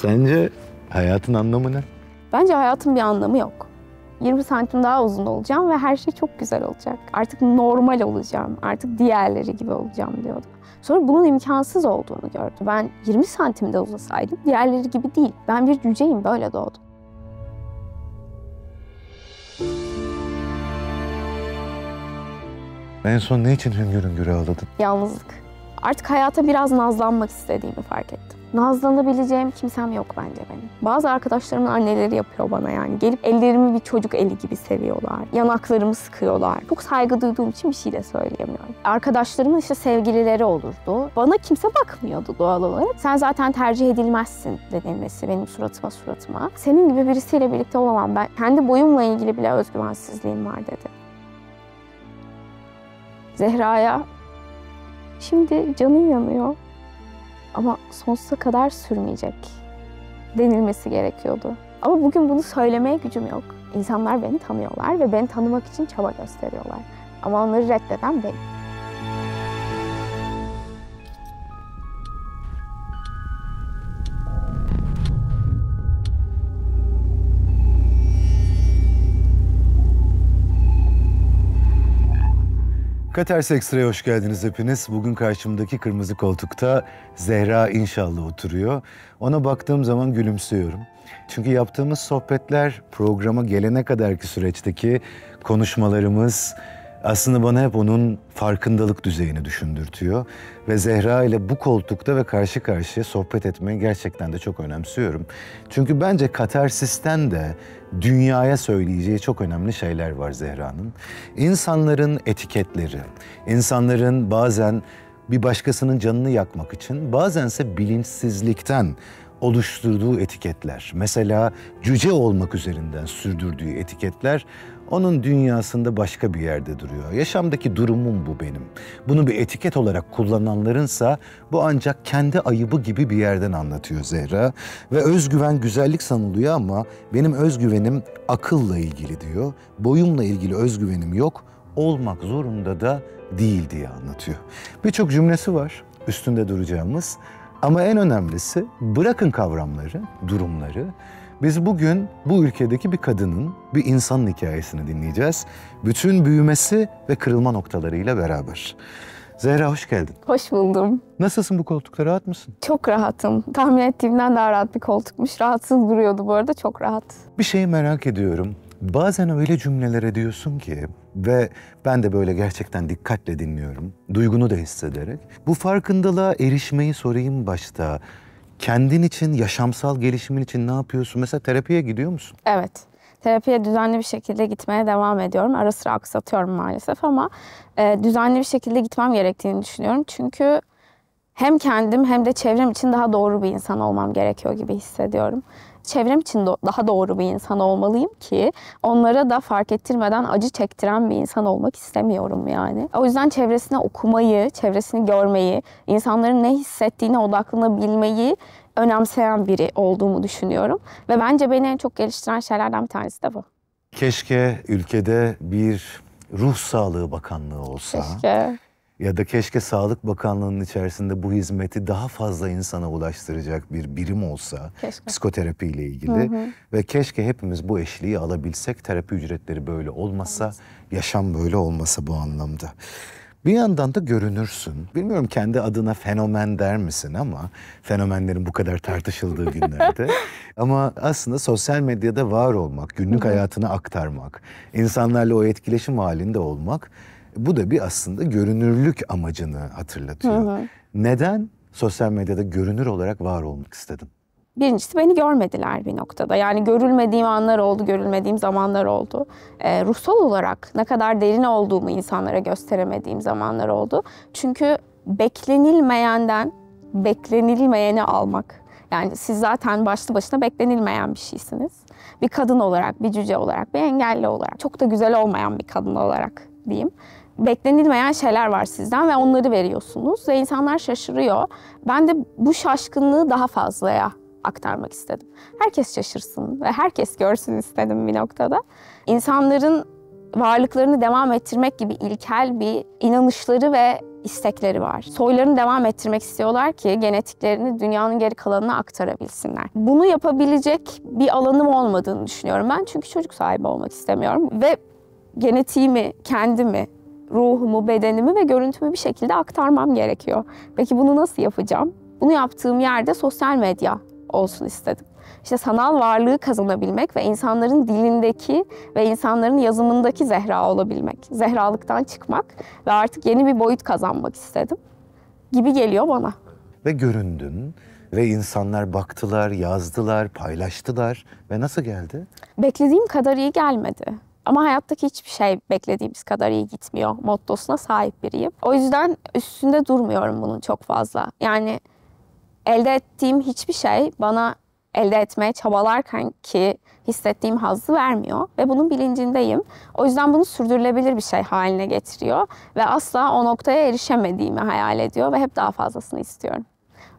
Sence hayatın anlamı ne? Bence hayatın bir anlamı yok. 20 santim daha uzun olacağım ve her şey çok güzel olacak. Artık normal olacağım, artık diğerleri gibi olacağım diyordu. Sonra bunun imkansız olduğunu gördü. Ben 20 santim de uzasaydım diğerleri gibi değil. Ben bir cüceyim, böyle doğdum. En son ne için hüngür hüngür ağladın? Yalnızlık. Artık hayata biraz nazlanmak istediğimi fark ettim. Nazlanabileceğim kimsem yok bence benim. Bazı arkadaşlarımın anneleri yapıyor bana yani. Gelip ellerimi bir çocuk eli gibi seviyorlar. Yanaklarımı sıkıyorlar. Çok saygı duyduğum için bir şey de söyleyemiyorum. Arkadaşlarımın işte sevgilileri olurdu. Bana kimse bakmıyordu doğal olarak. Sen zaten tercih edilmezsin denilmesi benim suratıma suratıma. Senin gibi birisiyle birlikte olamam. Ben kendi boyumla ilgili bile özgüvensizliğim var dedi. Zehra'ya şimdi canın yanıyor ama sonsuza kadar sürmeyecek denilmesi gerekiyordu. Ama bugün bunu söylemeye gücüm yok. İnsanlar beni tanıyorlar ve beni tanımak için çaba gösteriyorlar. Ama onları reddeden benim. Katers Ekstra'ya hoş geldiniz hepiniz. Bugün karşımdaki kırmızı koltukta Zehra inşallah oturuyor. Ona baktığım zaman gülümsüyorum. Çünkü yaptığımız sohbetler programa gelene kadarki süreçteki konuşmalarımız, aslında bana hep onun farkındalık düzeyini düşündürtüyor. Ve Zehra ile bu koltukta ve karşı karşıya sohbet etmeyi gerçekten de çok önemsiyorum. Çünkü bence katarsisten de dünyaya söyleyeceği çok önemli şeyler var Zehra'nın. İnsanların etiketleri, insanların bazen bir başkasının canını yakmak için, bazense bilinçsizlikten oluşturduğu etiketler. Mesela cüce olmak üzerinden sürdürdüğü etiketler onun dünyasında başka bir yerde duruyor. Yaşamdaki durumum bu benim. Bunu bir etiket olarak kullananlarınsa bu ancak kendi ayıbı gibi bir yerden anlatıyor Zehra. Ve özgüven güzellik sanılıyor ama benim özgüvenim akılla ilgili diyor. Boyumla ilgili özgüvenim yok. Olmak zorunda da değil diye anlatıyor. Birçok cümlesi var üstünde duracağımız. Ama en önemlisi bırakın kavramları, durumları biz bugün bu ülkedeki bir kadının, bir insanın hikayesini dinleyeceğiz. Bütün büyümesi ve kırılma noktalarıyla beraber. Zehra hoş geldin. Hoş buldum. Nasılsın bu koltukta rahat mısın? Çok rahatım. Tahmin ettiğimden daha rahat bir koltukmuş. Rahatsız duruyordu bu arada çok rahat. Bir şeyi merak ediyorum. Bazen öyle cümlelere diyorsun ki ve ben de böyle gerçekten dikkatle dinliyorum. Duygunu da hissederek. Bu farkındalığa erişmeyi sorayım başta kendin için, yaşamsal gelişimin için ne yapıyorsun? Mesela terapiye gidiyor musun? Evet. Terapiye düzenli bir şekilde gitmeye devam ediyorum. Ara sıra aksatıyorum maalesef ama e, düzenli bir şekilde gitmem gerektiğini düşünüyorum. Çünkü hem kendim hem de çevrem için daha doğru bir insan olmam gerekiyor gibi hissediyorum çevrem için daha doğru bir insan olmalıyım ki onlara da fark ettirmeden acı çektiren bir insan olmak istemiyorum yani. O yüzden çevresine okumayı, çevresini görmeyi, insanların ne hissettiğine odaklanabilmeyi önemseyen biri olduğumu düşünüyorum. Ve bence beni en çok geliştiren şeylerden bir tanesi de bu. Keşke ülkede bir ruh sağlığı bakanlığı olsa. Keşke ya da keşke Sağlık Bakanlığı'nın içerisinde bu hizmeti daha fazla insana ulaştıracak bir birim olsa keşke. psikoterapiyle ilgili hı hı. ve keşke hepimiz bu eşliği alabilsek terapi ücretleri böyle olmasa evet. yaşam böyle olmasa bu anlamda. Bir yandan da görünürsün. Bilmiyorum kendi adına fenomen der misin ama fenomenlerin bu kadar tartışıldığı günlerde. ama aslında sosyal medyada var olmak, günlük hayatını aktarmak, insanlarla o etkileşim halinde olmak bu da bir aslında görünürlük amacını hatırlatıyor. Hı hı. Neden sosyal medyada görünür olarak var olmak istedin? Birincisi beni görmediler bir noktada. Yani görülmediğim anlar oldu, görülmediğim zamanlar oldu. E, ruhsal olarak ne kadar derin olduğumu insanlara gösteremediğim zamanlar oldu. Çünkü beklenilmeyenden beklenilmeyeni almak. Yani siz zaten başlı başına beklenilmeyen bir şeysiniz. Bir kadın olarak, bir cüce olarak, bir engelli olarak, çok da güzel olmayan bir kadın olarak diyeyim beklenilmeyen şeyler var sizden ve onları veriyorsunuz ve insanlar şaşırıyor. Ben de bu şaşkınlığı daha fazlaya aktarmak istedim. Herkes şaşırsın ve herkes görsün istedim bir noktada. İnsanların varlıklarını devam ettirmek gibi ilkel bir inanışları ve istekleri var. Soylarını devam ettirmek istiyorlar ki genetiklerini dünyanın geri kalanına aktarabilsinler. Bunu yapabilecek bir alanım olmadığını düşünüyorum ben. Çünkü çocuk sahibi olmak istemiyorum ve genetiğimi, kendimi ruhumu, bedenimi ve görüntümü bir şekilde aktarmam gerekiyor. Peki bunu nasıl yapacağım? Bunu yaptığım yerde sosyal medya olsun istedim. İşte sanal varlığı kazanabilmek ve insanların dilindeki ve insanların yazımındaki Zehra olabilmek. Zehralıktan çıkmak ve artık yeni bir boyut kazanmak istedim gibi geliyor bana. Ve göründün ve insanlar baktılar, yazdılar, paylaştılar ve nasıl geldi? Beklediğim kadar iyi gelmedi. Ama hayattaki hiçbir şey beklediğimiz kadar iyi gitmiyor mottosuna sahip biriyim. O yüzden üstünde durmuyorum bunun çok fazla. Yani elde ettiğim hiçbir şey bana elde etmeye çabalarken ki hissettiğim hazzı vermiyor ve bunun bilincindeyim. O yüzden bunu sürdürülebilir bir şey haline getiriyor ve asla o noktaya erişemediğimi hayal ediyor ve hep daha fazlasını istiyorum.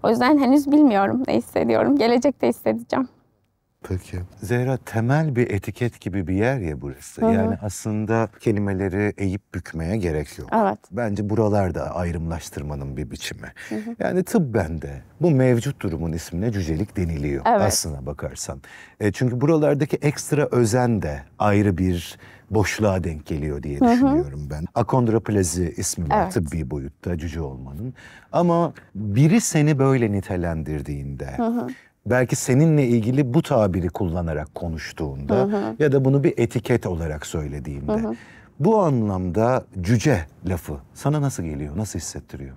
O yüzden henüz bilmiyorum ne hissediyorum. Gelecekte hissedeceğim. Peki. Zehra temel bir etiket gibi bir yer ya burası. Hı hı. Yani aslında kelimeleri eğip bükmeye gerek yok. Evet. Bence buralarda ayrımlaştırmanın bir biçimi. Hı hı. Yani tıbben de bu mevcut durumun ismine cücelik deniliyor evet. aslına bakarsan. E, çünkü buralardaki ekstra özen de ayrı bir boşluğa denk geliyor diye düşünüyorum hı hı. ben. Akondraplazi ismi evet. var tıbbi boyutta cüce olmanın. Ama biri seni böyle nitelendirdiğinde... Hı hı belki seninle ilgili bu tabiri kullanarak konuştuğunda hı hı. ya da bunu bir etiket olarak söylediğimde hı hı. bu anlamda cüce lafı sana nasıl geliyor, nasıl hissettiriyor?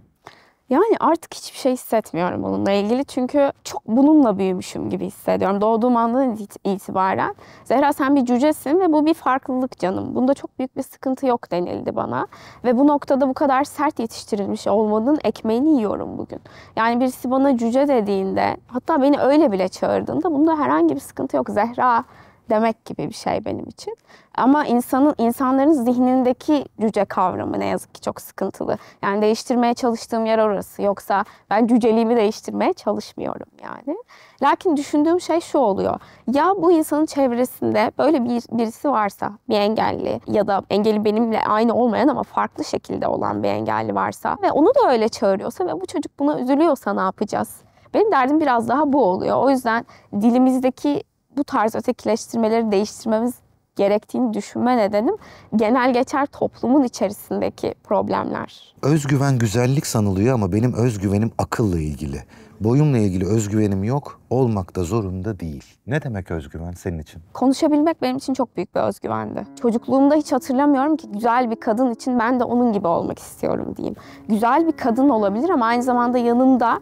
Yani artık hiçbir şey hissetmiyorum bununla ilgili. Çünkü çok bununla büyümüşüm gibi hissediyorum. Doğduğum andan itibaren. Zehra sen bir cücesin ve bu bir farklılık canım. Bunda çok büyük bir sıkıntı yok denildi bana. Ve bu noktada bu kadar sert yetiştirilmiş olmanın ekmeğini yiyorum bugün. Yani birisi bana cüce dediğinde hatta beni öyle bile çağırdığında bunda herhangi bir sıkıntı yok. Zehra demek gibi bir şey benim için. Ama insanın insanların zihnindeki cüce kavramı ne yazık ki çok sıkıntılı. Yani değiştirmeye çalıştığım yer orası. Yoksa ben cüceliğimi değiştirmeye çalışmıyorum yani. Lakin düşündüğüm şey şu oluyor. Ya bu insanın çevresinde böyle bir birisi varsa, bir engelli ya da engeli benimle aynı olmayan ama farklı şekilde olan bir engelli varsa ve onu da öyle çağırıyorsa ve bu çocuk buna üzülüyorsa ne yapacağız? Benim derdim biraz daha bu oluyor. O yüzden dilimizdeki bu tarz ötekileştirmeleri değiştirmemiz gerektiğini düşünme nedenim genel geçer toplumun içerisindeki problemler. Özgüven güzellik sanılıyor ama benim özgüvenim akılla ilgili. Boyumla ilgili özgüvenim yok, olmak da zorunda değil. Ne demek özgüven senin için? Konuşabilmek benim için çok büyük bir özgüvendi. Çocukluğumda hiç hatırlamıyorum ki güzel bir kadın için ben de onun gibi olmak istiyorum diyeyim. Güzel bir kadın olabilir ama aynı zamanda yanında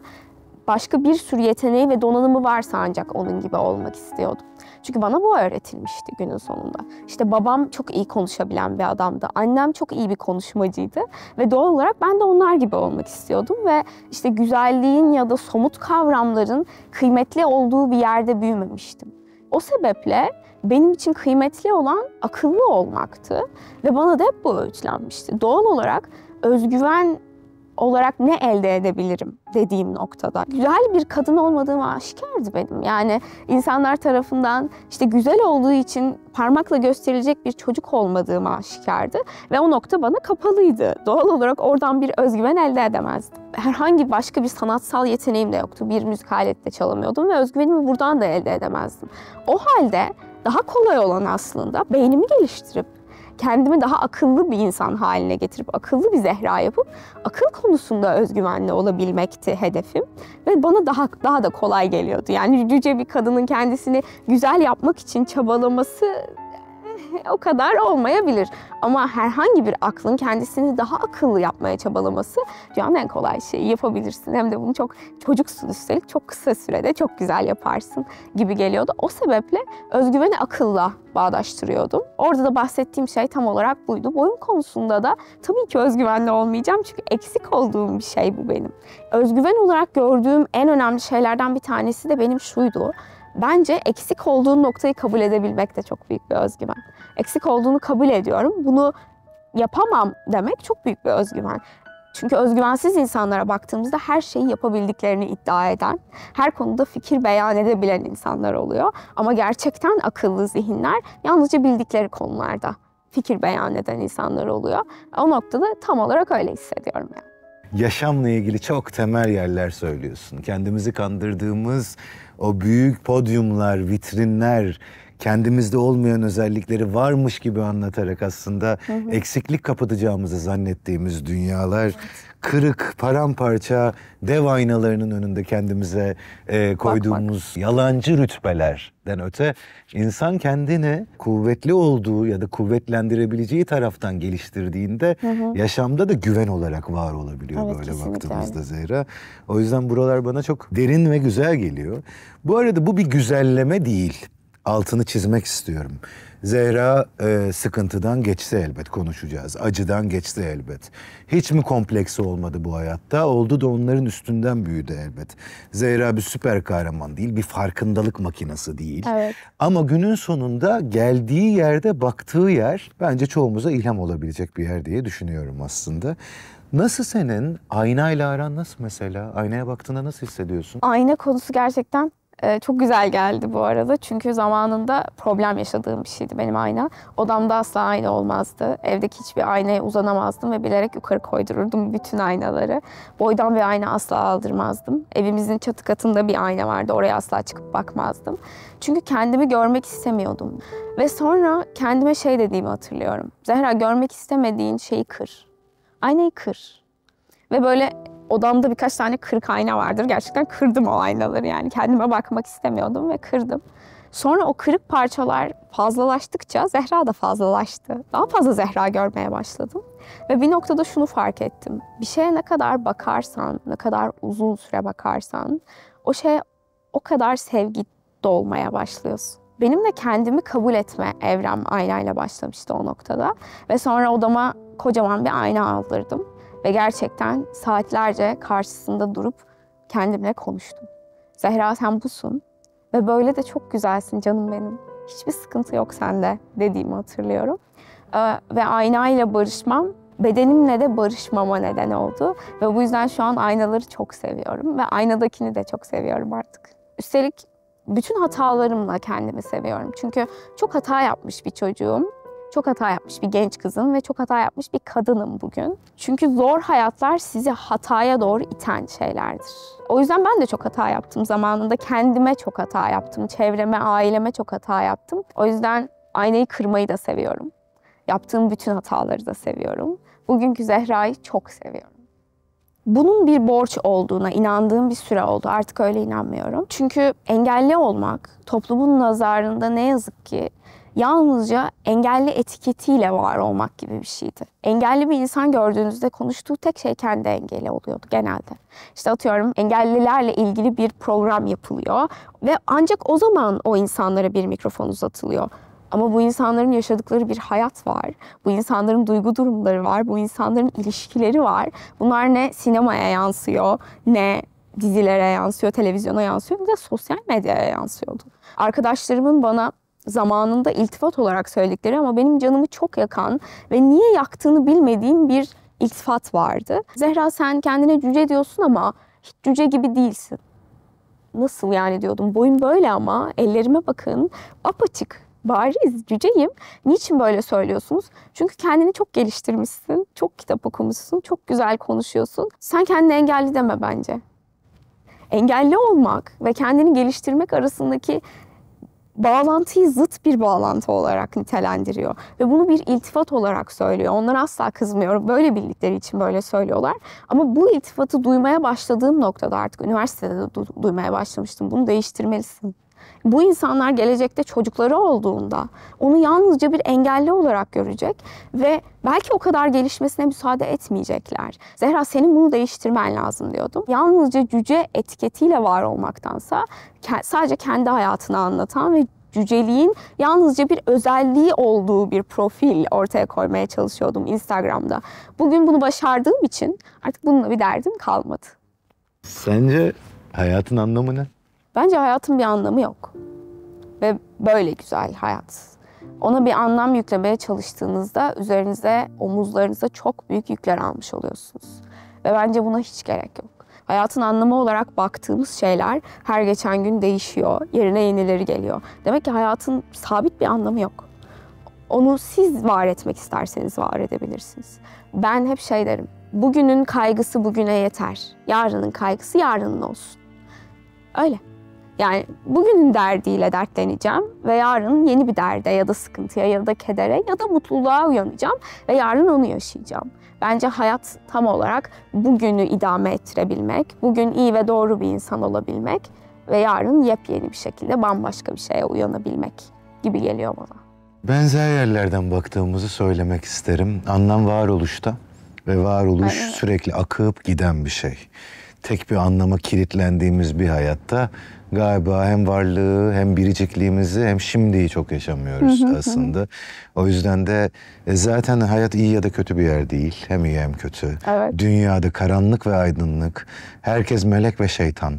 başka bir sürü yeteneği ve donanımı varsa ancak onun gibi olmak istiyordum. Çünkü bana bu öğretilmişti günün sonunda. İşte babam çok iyi konuşabilen bir adamdı. Annem çok iyi bir konuşmacıydı. Ve doğal olarak ben de onlar gibi olmak istiyordum. Ve işte güzelliğin ya da somut kavramların kıymetli olduğu bir yerde büyümemiştim. O sebeple benim için kıymetli olan akıllı olmaktı. Ve bana da hep bu öğütlenmişti. Doğal olarak özgüven olarak ne elde edebilirim dediğim noktada. Güzel bir kadın olmadığım aşikardı benim. Yani insanlar tarafından işte güzel olduğu için parmakla gösterilecek bir çocuk olmadığım aşikardı. Ve o nokta bana kapalıydı. Doğal olarak oradan bir özgüven elde edemezdim. Herhangi başka bir sanatsal yeteneğim de yoktu. Bir müzik aletle çalamıyordum ve özgüvenimi buradan da elde edemezdim. O halde daha kolay olan aslında beynimi geliştirip kendimi daha akıllı bir insan haline getirip akıllı bir Zehra yapıp akıl konusunda özgüvenli olabilmekti hedefim ve bana daha daha da kolay geliyordu. Yani cüce bir kadının kendisini güzel yapmak için çabalaması o kadar olmayabilir. Ama herhangi bir aklın kendisini daha akıllı yapmaya çabalaması dünyanın en kolay şeyi yapabilirsin. Hem de bunu çok çocuksun üstelik çok kısa sürede çok güzel yaparsın gibi geliyordu. O sebeple özgüveni akılla bağdaştırıyordum. Orada da bahsettiğim şey tam olarak buydu. boyun konusunda da tabii ki özgüvenli olmayacağım çünkü eksik olduğum bir şey bu benim. Özgüven olarak gördüğüm en önemli şeylerden bir tanesi de benim şuydu. Bence eksik olduğun noktayı kabul edebilmek de çok büyük bir özgüven. Eksik olduğunu kabul ediyorum. Bunu yapamam demek çok büyük bir özgüven. Çünkü özgüvensiz insanlara baktığımızda her şeyi yapabildiklerini iddia eden, her konuda fikir beyan edebilen insanlar oluyor. Ama gerçekten akıllı zihinler yalnızca bildikleri konularda fikir beyan eden insanlar oluyor. O noktada tam olarak öyle hissediyorum yani yaşamla ilgili çok temel yerler söylüyorsun. Kendimizi kandırdığımız o büyük podyumlar, vitrinler, kendimizde olmayan özellikleri varmış gibi anlatarak aslında hı hı. eksiklik kapatacağımızı zannettiğimiz dünyalar evet. kırık, paramparça dev aynalarının önünde kendimize e, koyduğumuz Bakmak. yalancı rütbelerden öte insan kendini kuvvetli olduğu ya da kuvvetlendirebileceği taraftan geliştirdiğinde hı hı. yaşamda da güven olarak var olabiliyor evet, böyle baktığımızda yani. Zehra. O yüzden buralar bana çok derin ve güzel geliyor. Bu arada bu bir güzelleme değil altını çizmek istiyorum. Zehra e, sıkıntıdan geçti elbet konuşacağız. Acıdan geçti elbet. Hiç mi kompleksi olmadı bu hayatta? Oldu da onların üstünden büyüdü elbet. Zehra bir süper kahraman değil, bir farkındalık makinesi değil. Evet. Ama günün sonunda geldiği yerde, baktığı yer bence çoğumuza ilham olabilecek bir yer diye düşünüyorum aslında. Nasıl senin aynayla aran nasıl mesela? Aynaya baktığında nasıl hissediyorsun? Ayna konusu gerçekten ee, çok güzel geldi bu arada. Çünkü zamanında problem yaşadığım bir şeydi benim ayna. Odamda asla ayna olmazdı. Evdeki hiçbir aynaya uzanamazdım ve bilerek yukarı koydururdum bütün aynaları. Boydan bir ayna asla aldırmazdım. Evimizin çatı katında bir ayna vardı. Oraya asla çıkıp bakmazdım. Çünkü kendimi görmek istemiyordum. Ve sonra kendime şey dediğimi hatırlıyorum. Zehra görmek istemediğin şeyi kır. Aynayı kır. Ve böyle odamda birkaç tane kırık ayna vardır. Gerçekten kırdım o aynaları yani. Kendime bakmak istemiyordum ve kırdım. Sonra o kırık parçalar fazlalaştıkça Zehra da fazlalaştı. Daha fazla Zehra görmeye başladım. Ve bir noktada şunu fark ettim. Bir şeye ne kadar bakarsan, ne kadar uzun süre bakarsan o şeye o kadar sevgi dolmaya başlıyorsun. Benim de kendimi kabul etme evrem aynayla başlamıştı o noktada. Ve sonra odama kocaman bir ayna aldırdım. Ve gerçekten saatlerce karşısında durup kendimle konuştum. Zehra sen busun ve böyle de çok güzelsin canım benim. Hiçbir sıkıntı yok sende dediğimi hatırlıyorum. Ee, ve aynayla barışmam bedenimle de barışmama neden oldu. Ve bu yüzden şu an aynaları çok seviyorum ve aynadakini de çok seviyorum artık. Üstelik bütün hatalarımla kendimi seviyorum. Çünkü çok hata yapmış bir çocuğum çok hata yapmış bir genç kızım ve çok hata yapmış bir kadınım bugün. Çünkü zor hayatlar sizi hataya doğru iten şeylerdir. O yüzden ben de çok hata yaptım zamanında. Kendime çok hata yaptım. Çevreme, aileme çok hata yaptım. O yüzden aynayı kırmayı da seviyorum. Yaptığım bütün hataları da seviyorum. Bugünkü Zehra'yı çok seviyorum. Bunun bir borç olduğuna inandığım bir süre oldu. Artık öyle inanmıyorum. Çünkü engelli olmak toplumun nazarında ne yazık ki yalnızca engelli etiketiyle var olmak gibi bir şeydi. Engelli bir insan gördüğünüzde konuştuğu tek şey kendi engeli oluyordu genelde. İşte atıyorum engellilerle ilgili bir program yapılıyor ve ancak o zaman o insanlara bir mikrofon uzatılıyor. Ama bu insanların yaşadıkları bir hayat var. Bu insanların duygu durumları var. Bu insanların ilişkileri var. Bunlar ne sinemaya yansıyor, ne dizilere yansıyor, televizyona yansıyor, ne de sosyal medyaya yansıyordu. Arkadaşlarımın bana zamanında iltifat olarak söyledikleri ama benim canımı çok yakan ve niye yaktığını bilmediğim bir iltifat vardı. Zehra sen kendine cüce diyorsun ama hiç cüce gibi değilsin. Nasıl yani diyordum. Boyum böyle ama ellerime bakın. Apaçık bariz cüceyim. Niçin böyle söylüyorsunuz? Çünkü kendini çok geliştirmişsin, çok kitap okumuşsun, çok güzel konuşuyorsun. Sen kendini engelli deme bence. Engelli olmak ve kendini geliştirmek arasındaki bağlantıyı zıt bir bağlantı olarak nitelendiriyor. Ve bunu bir iltifat olarak söylüyor. Onlar asla kızmıyorum. Böyle bildikleri için böyle söylüyorlar. Ama bu iltifatı duymaya başladığım noktada artık üniversitede du- duymaya başlamıştım. Bunu değiştirmelisin bu insanlar gelecekte çocukları olduğunda onu yalnızca bir engelli olarak görecek ve belki o kadar gelişmesine müsaade etmeyecekler. Zehra senin bunu değiştirmen lazım diyordum. Yalnızca cüce etiketiyle var olmaktansa sadece kendi hayatını anlatan ve cüceliğin yalnızca bir özelliği olduğu bir profil ortaya koymaya çalışıyordum Instagram'da. Bugün bunu başardığım için artık bununla bir derdim kalmadı. Sence hayatın anlamı ne? Bence hayatın bir anlamı yok. Ve böyle güzel hayat. Ona bir anlam yüklemeye çalıştığınızda üzerinize, omuzlarınıza çok büyük yükler almış oluyorsunuz. Ve bence buna hiç gerek yok. Hayatın anlamı olarak baktığımız şeyler her geçen gün değişiyor. Yerine yenileri geliyor. Demek ki hayatın sabit bir anlamı yok. Onu siz var etmek isterseniz var edebilirsiniz. Ben hep şey derim. Bugünün kaygısı bugüne yeter. Yarının kaygısı yarının olsun. Öyle. Yani bugünün derdiyle dertleneceğim ve yarın yeni bir derde ya da sıkıntıya ya da kedere ya da mutluluğa uyanacağım ve yarın onu yaşayacağım. Bence hayat tam olarak bugünü idame ettirebilmek, bugün iyi ve doğru bir insan olabilmek ve yarın yepyeni bir şekilde bambaşka bir şeye uyanabilmek gibi geliyor bana. Benzer yerlerden baktığımızı söylemek isterim. Anlam varoluşta ve varoluş Aynen. sürekli akıp giden bir şey tek bir anlama kilitlendiğimiz bir hayatta galiba hem varlığı hem biricikliğimizi hem şimdiyi çok yaşamıyoruz aslında. O yüzden de e, zaten hayat iyi ya da kötü bir yer değil. Hem iyi hem kötü. Evet. Dünyada karanlık ve aydınlık. Herkes melek ve şeytan.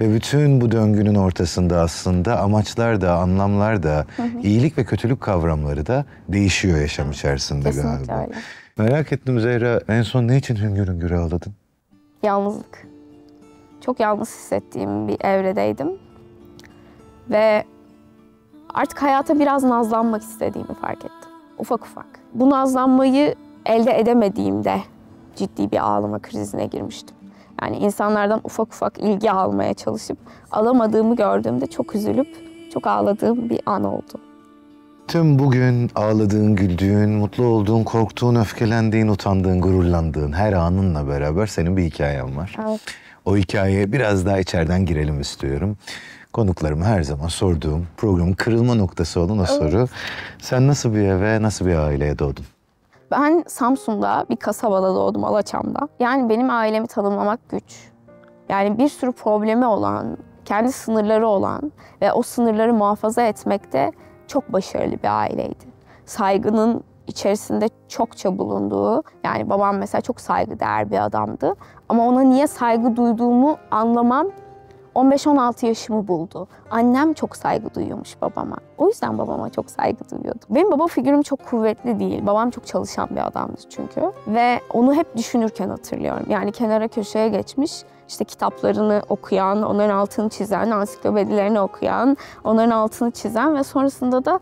Ve bütün bu döngünün ortasında aslında amaçlar da anlamlar da iyilik ve kötülük kavramları da değişiyor yaşam içerisinde Kesinlikle galiba. Öyle. Merak ettim Zehra en son ne için hüngür hüngür ağladın? Yalnızlık çok yalnız hissettiğim bir evredeydim. Ve artık hayata biraz nazlanmak istediğimi fark ettim. Ufak ufak. Bu nazlanmayı elde edemediğimde ciddi bir ağlama krizine girmiştim. Yani insanlardan ufak ufak ilgi almaya çalışıp alamadığımı gördüğümde çok üzülüp çok ağladığım bir an oldu. Tüm bugün ağladığın, güldüğün, mutlu olduğun, korktuğun, öfkelendiğin, utandığın, gururlandığın her anınla beraber senin bir hikayen var. Evet o hikayeye biraz daha içeriden girelim istiyorum. Konuklarıma her zaman sorduğum programın kırılma noktası olan o soru. Sen nasıl bir eve, nasıl bir aileye doğdun? Ben Samsun'da bir kasabada doğdum Alaçam'da. Yani benim ailemi tanımlamak güç. Yani bir sürü problemi olan, kendi sınırları olan ve o sınırları muhafaza etmekte çok başarılı bir aileydi. Saygının içerisinde çokça bulunduğu, yani babam mesela çok saygıdeğer bir adamdı ama ona niye saygı duyduğumu anlamam 15-16 yaşımı buldu. Annem çok saygı duyuyormuş babama. O yüzden babama çok saygı duyuyordum. Benim baba figürüm çok kuvvetli değil. Babam çok çalışan bir adamdı çünkü. Ve onu hep düşünürken hatırlıyorum. Yani kenara köşeye geçmiş, işte kitaplarını okuyan, onların altını çizen, ansiklopedilerini okuyan, onların altını çizen ve sonrasında da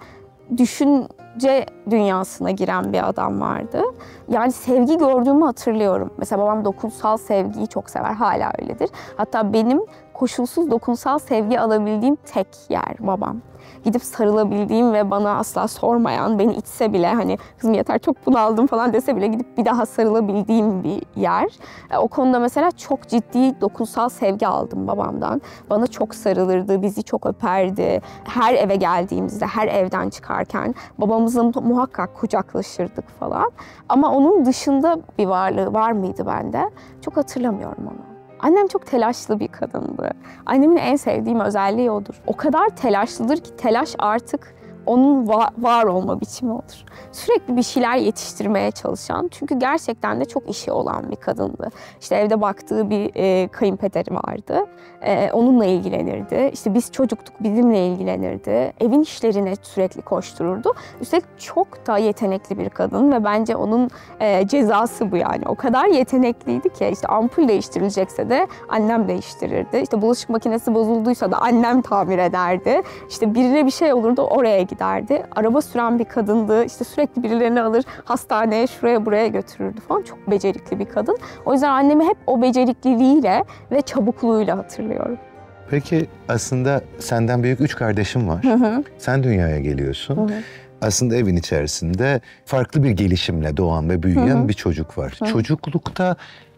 düşün düşünce dünyasına giren bir adam vardı. Yani sevgi gördüğümü hatırlıyorum. Mesela babam dokunsal sevgiyi çok sever, hala öyledir. Hatta benim koşulsuz dokunsal sevgi alabildiğim tek yer babam gidip sarılabildiğim ve bana asla sormayan, beni itse bile hani kızım yeter çok bunaldım falan dese bile gidip bir daha sarılabildiğim bir yer. E, o konuda mesela çok ciddi dokunsal sevgi aldım babamdan. Bana çok sarılırdı, bizi çok öperdi. Her eve geldiğimizde, her evden çıkarken babamızla muhakkak kucaklaşırdık falan. Ama onun dışında bir varlığı var mıydı bende? Çok hatırlamıyorum onu. Annem çok telaşlı bir kadındı. Annemin en sevdiğim özelliği odur. O kadar telaşlıdır ki telaş artık onun va- var olma biçimi olur. Sürekli bir şeyler yetiştirmeye çalışan çünkü gerçekten de çok işi olan bir kadındı. İşte evde baktığı bir e, kayınpederi vardı. E, onunla ilgilenirdi. İşte biz çocuktuk bizimle ilgilenirdi. Evin işlerine sürekli koştururdu. Üstelik çok da yetenekli bir kadın ve bence onun e, cezası bu yani. O kadar yetenekliydi ki işte ampul değiştirilecekse de annem değiştirirdi. İşte bulaşık makinesi bozulduysa da annem tamir ederdi. İşte birine bir şey olurdu oraya giderdi. Araba süren bir kadındı. İşte sürekli birilerini alır hastaneye şuraya buraya götürürdü falan. Çok becerikli bir kadın. O yüzden annemi hep o becerikliliğiyle ve çabukluğuyla hatırlıyorum. Peki aslında senden büyük üç kardeşim var. Hı hı. Sen dünyaya geliyorsun. Hı hı. Aslında evin içerisinde farklı bir gelişimle doğan ve büyüyen hı hı. bir çocuk var. Hı. Çocuklukta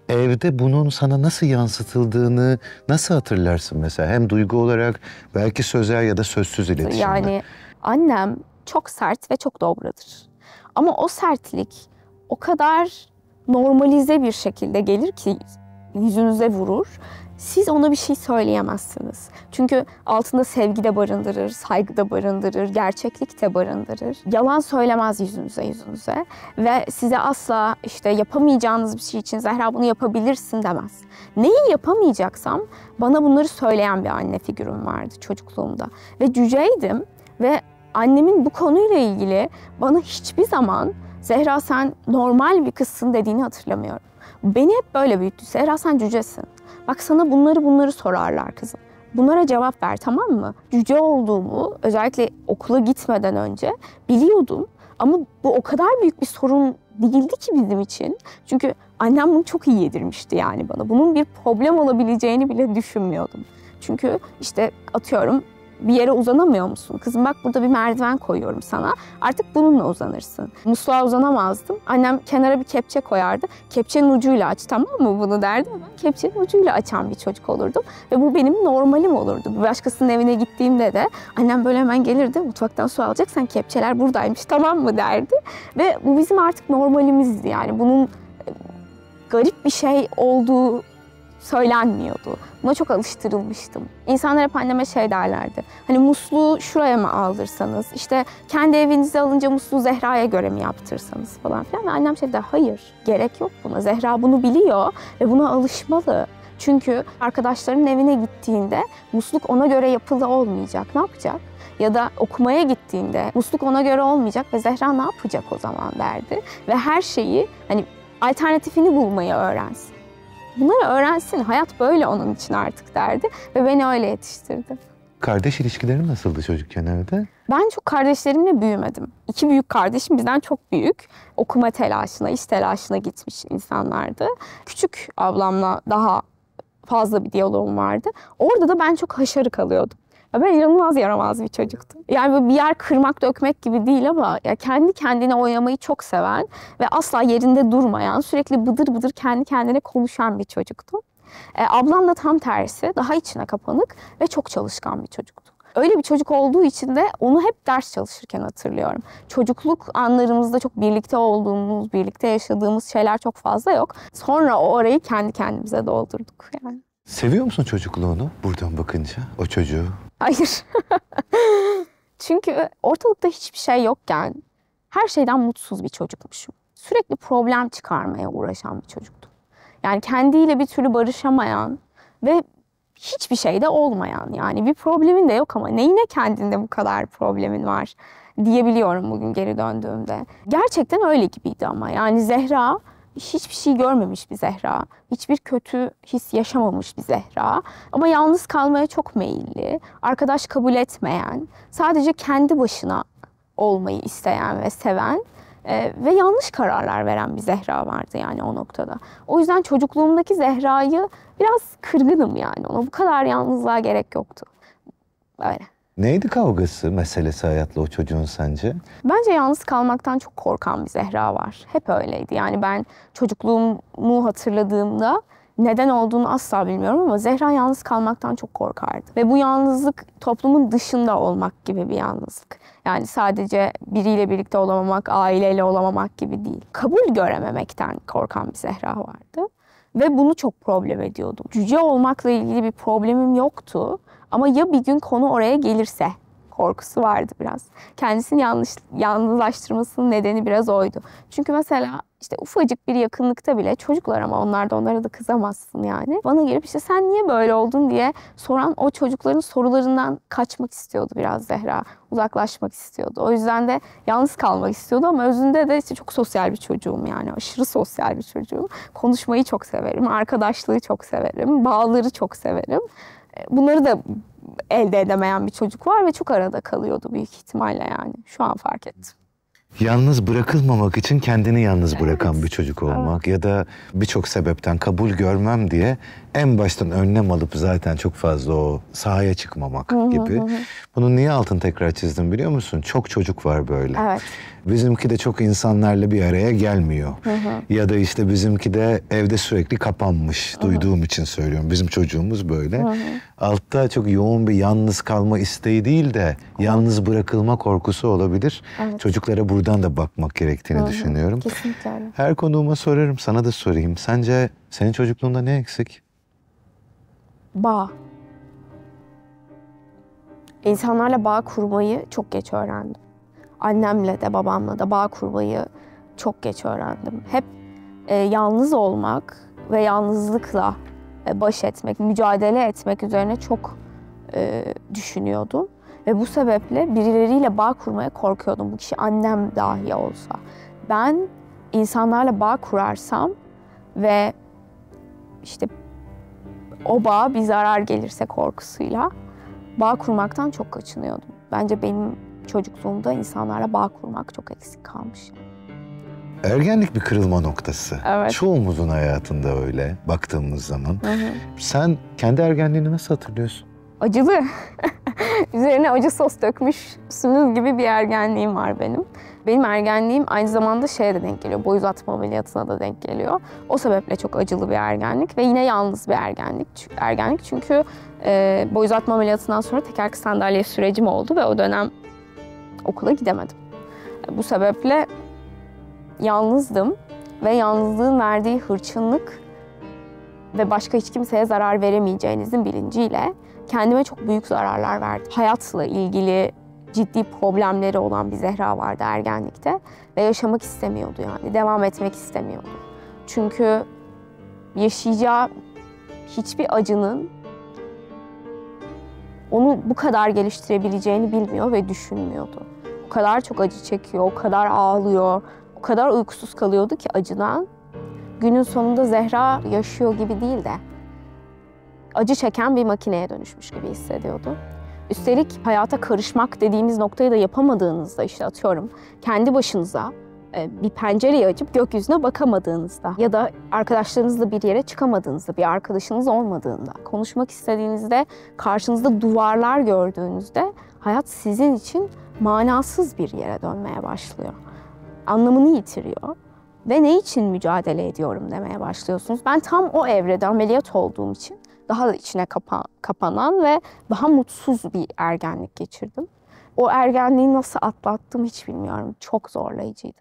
evde bunun sana nasıl yansıtıldığını nasıl hatırlarsın mesela? Hem duygu olarak belki sözel ya da sözsüz iletişimde. Yani Annem çok sert ve çok dobradır. Ama o sertlik o kadar normalize bir şekilde gelir ki yüzünüze vurur. Siz ona bir şey söyleyemezsiniz. Çünkü altında sevgi de barındırır, saygı da barındırır, gerçeklik de barındırır. Yalan söylemez yüzünüze yüzünüze ve size asla işte yapamayacağınız bir şey için Zehra bunu yapabilirsin demez. Neyi yapamayacaksam bana bunları söyleyen bir anne figürüm vardı çocukluğumda. Ve cüceydim ve annemin bu konuyla ilgili bana hiçbir zaman Zehra sen normal bir kızsın dediğini hatırlamıyorum. Beni hep böyle büyüttü. Zehra sen cücesin. Bak sana bunları bunları sorarlar kızım. Bunlara cevap ver tamam mı? Cüce olduğumu özellikle okula gitmeden önce biliyordum. Ama bu o kadar büyük bir sorun değildi ki bizim için. Çünkü annem bunu çok iyi yedirmişti yani bana. Bunun bir problem olabileceğini bile düşünmüyordum. Çünkü işte atıyorum bir yere uzanamıyor musun? Kızım bak burada bir merdiven koyuyorum sana. Artık bununla uzanırsın. Musluğa uzanamazdım. Annem kenara bir kepçe koyardı. Kepçenin ucuyla aç tamam mı bunu derdi. Ben kepçenin ucuyla açan bir çocuk olurdum. Ve bu benim normalim olurdu. Bir başkasının evine gittiğimde de annem böyle hemen gelirdi. Mutfaktan su alacaksan kepçeler buradaymış tamam mı derdi. Ve bu bizim artık normalimizdi yani. Bunun e, garip bir şey olduğu söylenmiyordu. Buna çok alıştırılmıştım. İnsanlar hep anneme şey derlerdi. Hani musluğu şuraya mı aldırsanız, işte kendi evinize alınca musluğu Zehra'ya göre mi yaptırsanız falan filan. Ve annem şey der, hayır, gerek yok buna. Zehra bunu biliyor ve buna alışmalı. Çünkü arkadaşların evine gittiğinde musluk ona göre yapılı olmayacak. Ne yapacak? Ya da okumaya gittiğinde musluk ona göre olmayacak ve Zehra ne yapacak o zaman derdi. Ve her şeyi hani alternatifini bulmayı öğrensin bunları öğrensin. Hayat böyle onun için artık derdi ve beni öyle yetiştirdi. Kardeş ilişkilerin nasıldı çocukken evde? Ben çok kardeşlerimle büyümedim. İki büyük kardeşim bizden çok büyük. Okuma telaşına, iş telaşına gitmiş insanlardı. Küçük ablamla daha fazla bir diyalogum vardı. Orada da ben çok haşarı kalıyordum. Ya ben inanılmaz yaramaz bir çocuktum. Yani bir yer kırmak dökmek gibi değil ama ya kendi kendine oynamayı çok seven ve asla yerinde durmayan, sürekli bıdır bıdır kendi kendine konuşan bir çocuktum. E, ablam da tam tersi, daha içine kapanık ve çok çalışkan bir çocuktu. Öyle bir çocuk olduğu için de onu hep ders çalışırken hatırlıyorum. Çocukluk anlarımızda çok birlikte olduğumuz, birlikte yaşadığımız şeyler çok fazla yok. Sonra o arayı kendi kendimize doldurduk yani. Seviyor musun çocukluğunu buradan bakınca? O çocuğu, Hayır. Çünkü ortalıkta hiçbir şey yokken her şeyden mutsuz bir çocukmuşum. Sürekli problem çıkarmaya uğraşan bir çocuktum. Yani kendiyle bir türlü barışamayan ve hiçbir şey de olmayan yani bir problemin de yok ama neyine kendinde bu kadar problemin var diyebiliyorum bugün geri döndüğümde. Gerçekten öyle gibiydi ama yani Zehra hiçbir şey görmemiş bir Zehra. Hiçbir kötü his yaşamamış bir Zehra. Ama yalnız kalmaya çok meyilli, arkadaş kabul etmeyen, sadece kendi başına olmayı isteyen ve seven e, ve yanlış kararlar veren bir Zehra vardı yani o noktada. O yüzden çocukluğumdaki Zehra'yı biraz kırgınım yani ona. Bu kadar yalnızlığa gerek yoktu. Böyle. Neydi kavgası, meselesi hayatla o çocuğun sence? Bence yalnız kalmaktan çok korkan bir Zehra var. Hep öyleydi. Yani ben çocukluğumu hatırladığımda neden olduğunu asla bilmiyorum ama Zehra yalnız kalmaktan çok korkardı. Ve bu yalnızlık toplumun dışında olmak gibi bir yalnızlık. Yani sadece biriyle birlikte olamamak, aileyle olamamak gibi değil. Kabul görememekten korkan bir Zehra vardı. Ve bunu çok problem ediyordum. Cüce olmakla ilgili bir problemim yoktu. Ama ya bir gün konu oraya gelirse korkusu vardı biraz. Kendisini yanlış yalnızlaştırmasının nedeni biraz oydu. Çünkü mesela işte ufacık bir yakınlıkta bile çocuklar ama onlar da onlara da kızamazsın yani. Bana gelip işte sen niye böyle oldun diye soran o çocukların sorularından kaçmak istiyordu biraz Zehra. Uzaklaşmak istiyordu. O yüzden de yalnız kalmak istiyordu ama özünde de işte çok sosyal bir çocuğum yani. Aşırı sosyal bir çocuğum. Konuşmayı çok severim. Arkadaşlığı çok severim. Bağları çok severim bunları da elde edemeyen bir çocuk var ve çok arada kalıyordu büyük ihtimalle yani. Şu an fark ettim. Yalnız bırakılmamak için kendini yalnız bırakan evet. bir çocuk olmak evet. ya da birçok sebepten kabul görmem diye en baştan önlem alıp zaten çok fazla o sahaya çıkmamak gibi. Hı. Bunu niye altın tekrar çizdim biliyor musun? Çok çocuk var böyle. Evet. Bizimki de çok insanlarla bir araya gelmiyor. Hı hı. Ya da işte bizimki de evde sürekli kapanmış. Duyduğum hı hı. için söylüyorum. Bizim çocuğumuz böyle. Hı hı. Altta çok yoğun bir yalnız kalma isteği değil de hı. yalnız bırakılma korkusu olabilir. Evet. Çocuklara buradan da bakmak gerektiğini hı hı. düşünüyorum. Kesinlikle. Her konuğuma sorarım. Sana da sorayım. Sence senin çocukluğunda ne eksik? Bağ. İnsanlarla bağ kurmayı çok geç öğrendim annemle de babamla da bağ kurmayı çok geç öğrendim. Hep e, yalnız olmak ve yalnızlıkla e, baş etmek, mücadele etmek üzerine çok e, düşünüyordum. Ve bu sebeple birileriyle bağ kurmaya korkuyordum. Bu kişi annem dahi olsa. Ben insanlarla bağ kurarsam ve işte o bağ bir zarar gelirse korkusuyla bağ kurmaktan çok kaçınıyordum. Bence benim çocukluğumda insanlara bağ kurmak çok eksik kalmış. Ergenlik bir kırılma noktası. Evet. Çoğumuzun hayatında öyle baktığımız zaman. Hı hı. Sen kendi ergenliğini nasıl hatırlıyorsun? Acılı. Üzerine acı sos dökmüşsünüz gibi bir ergenliğim var benim. Benim ergenliğim aynı zamanda şeye de denk geliyor. Boyuz atma ameliyatına da denk geliyor. O sebeple çok acılı bir ergenlik ve yine yalnız bir ergenlik. Ergenlik çünkü e, boy uzatma ameliyatından sonra tekerlekli sandalye sürecim oldu ve o dönem okula gidemedim. Bu sebeple yalnızdım ve yalnızlığın verdiği hırçınlık ve başka hiç kimseye zarar veremeyeceğinizin bilinciyle kendime çok büyük zararlar verdi. Hayatla ilgili ciddi problemleri olan bir Zehra vardı ergenlikte ve yaşamak istemiyordu yani. Devam etmek istemiyordu. Çünkü yaşayacağı hiçbir acının onu bu kadar geliştirebileceğini bilmiyor ve düşünmüyordu kadar çok acı çekiyor, o kadar ağlıyor, o kadar uykusuz kalıyordu ki acıdan. Günün sonunda Zehra yaşıyor gibi değil de acı çeken bir makineye dönüşmüş gibi hissediyordu. Üstelik hayata karışmak dediğimiz noktayı da yapamadığınızda işte atıyorum kendi başınıza e, bir pencereyi açıp gökyüzüne bakamadığınızda ya da arkadaşlarınızla bir yere çıkamadığınızda, bir arkadaşınız olmadığında, konuşmak istediğinizde, karşınızda duvarlar gördüğünüzde hayat sizin için manasız bir yere dönmeye başlıyor. Anlamını yitiriyor ve ne için mücadele ediyorum demeye başlıyorsunuz. Ben tam o evrede ameliyat olduğum için daha da içine kapa kapanan ve daha mutsuz bir ergenlik geçirdim. O ergenliği nasıl atlattım hiç bilmiyorum. Çok zorlayıcıydı.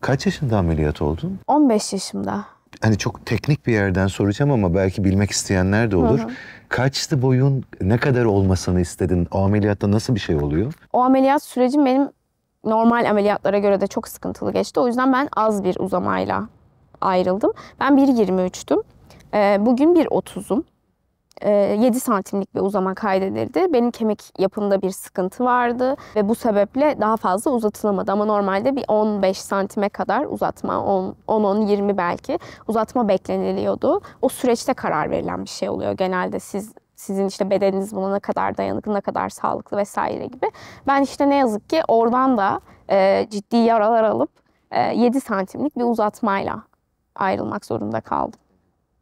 Kaç yaşında ameliyat oldun? 15 yaşımda hani çok teknik bir yerden soracağım ama belki bilmek isteyenler de olur. Hı hı. Kaçtı boyun? Ne kadar olmasını istedin? O ameliyatta nasıl bir şey oluyor? O ameliyat sürecim benim normal ameliyatlara göre de çok sıkıntılı geçti. O yüzden ben az bir uzamayla ayrıldım. Ben 1.23'tüm. Ee, bugün 1.30'um. 7 ee, santimlik bir uzama kaydedildi. Benim kemik yapımda bir sıkıntı vardı ve bu sebeple daha fazla uzatılamadı. Ama normalde bir 15 santime kadar uzatma, 10-20 belki uzatma bekleniliyordu. O süreçte karar verilen bir şey oluyor genelde siz sizin işte bedeniniz buna ne kadar dayanıklı, ne kadar sağlıklı vesaire gibi. Ben işte ne yazık ki oradan da e, ciddi yaralar alıp e, 7 santimlik bir uzatmayla ayrılmak zorunda kaldım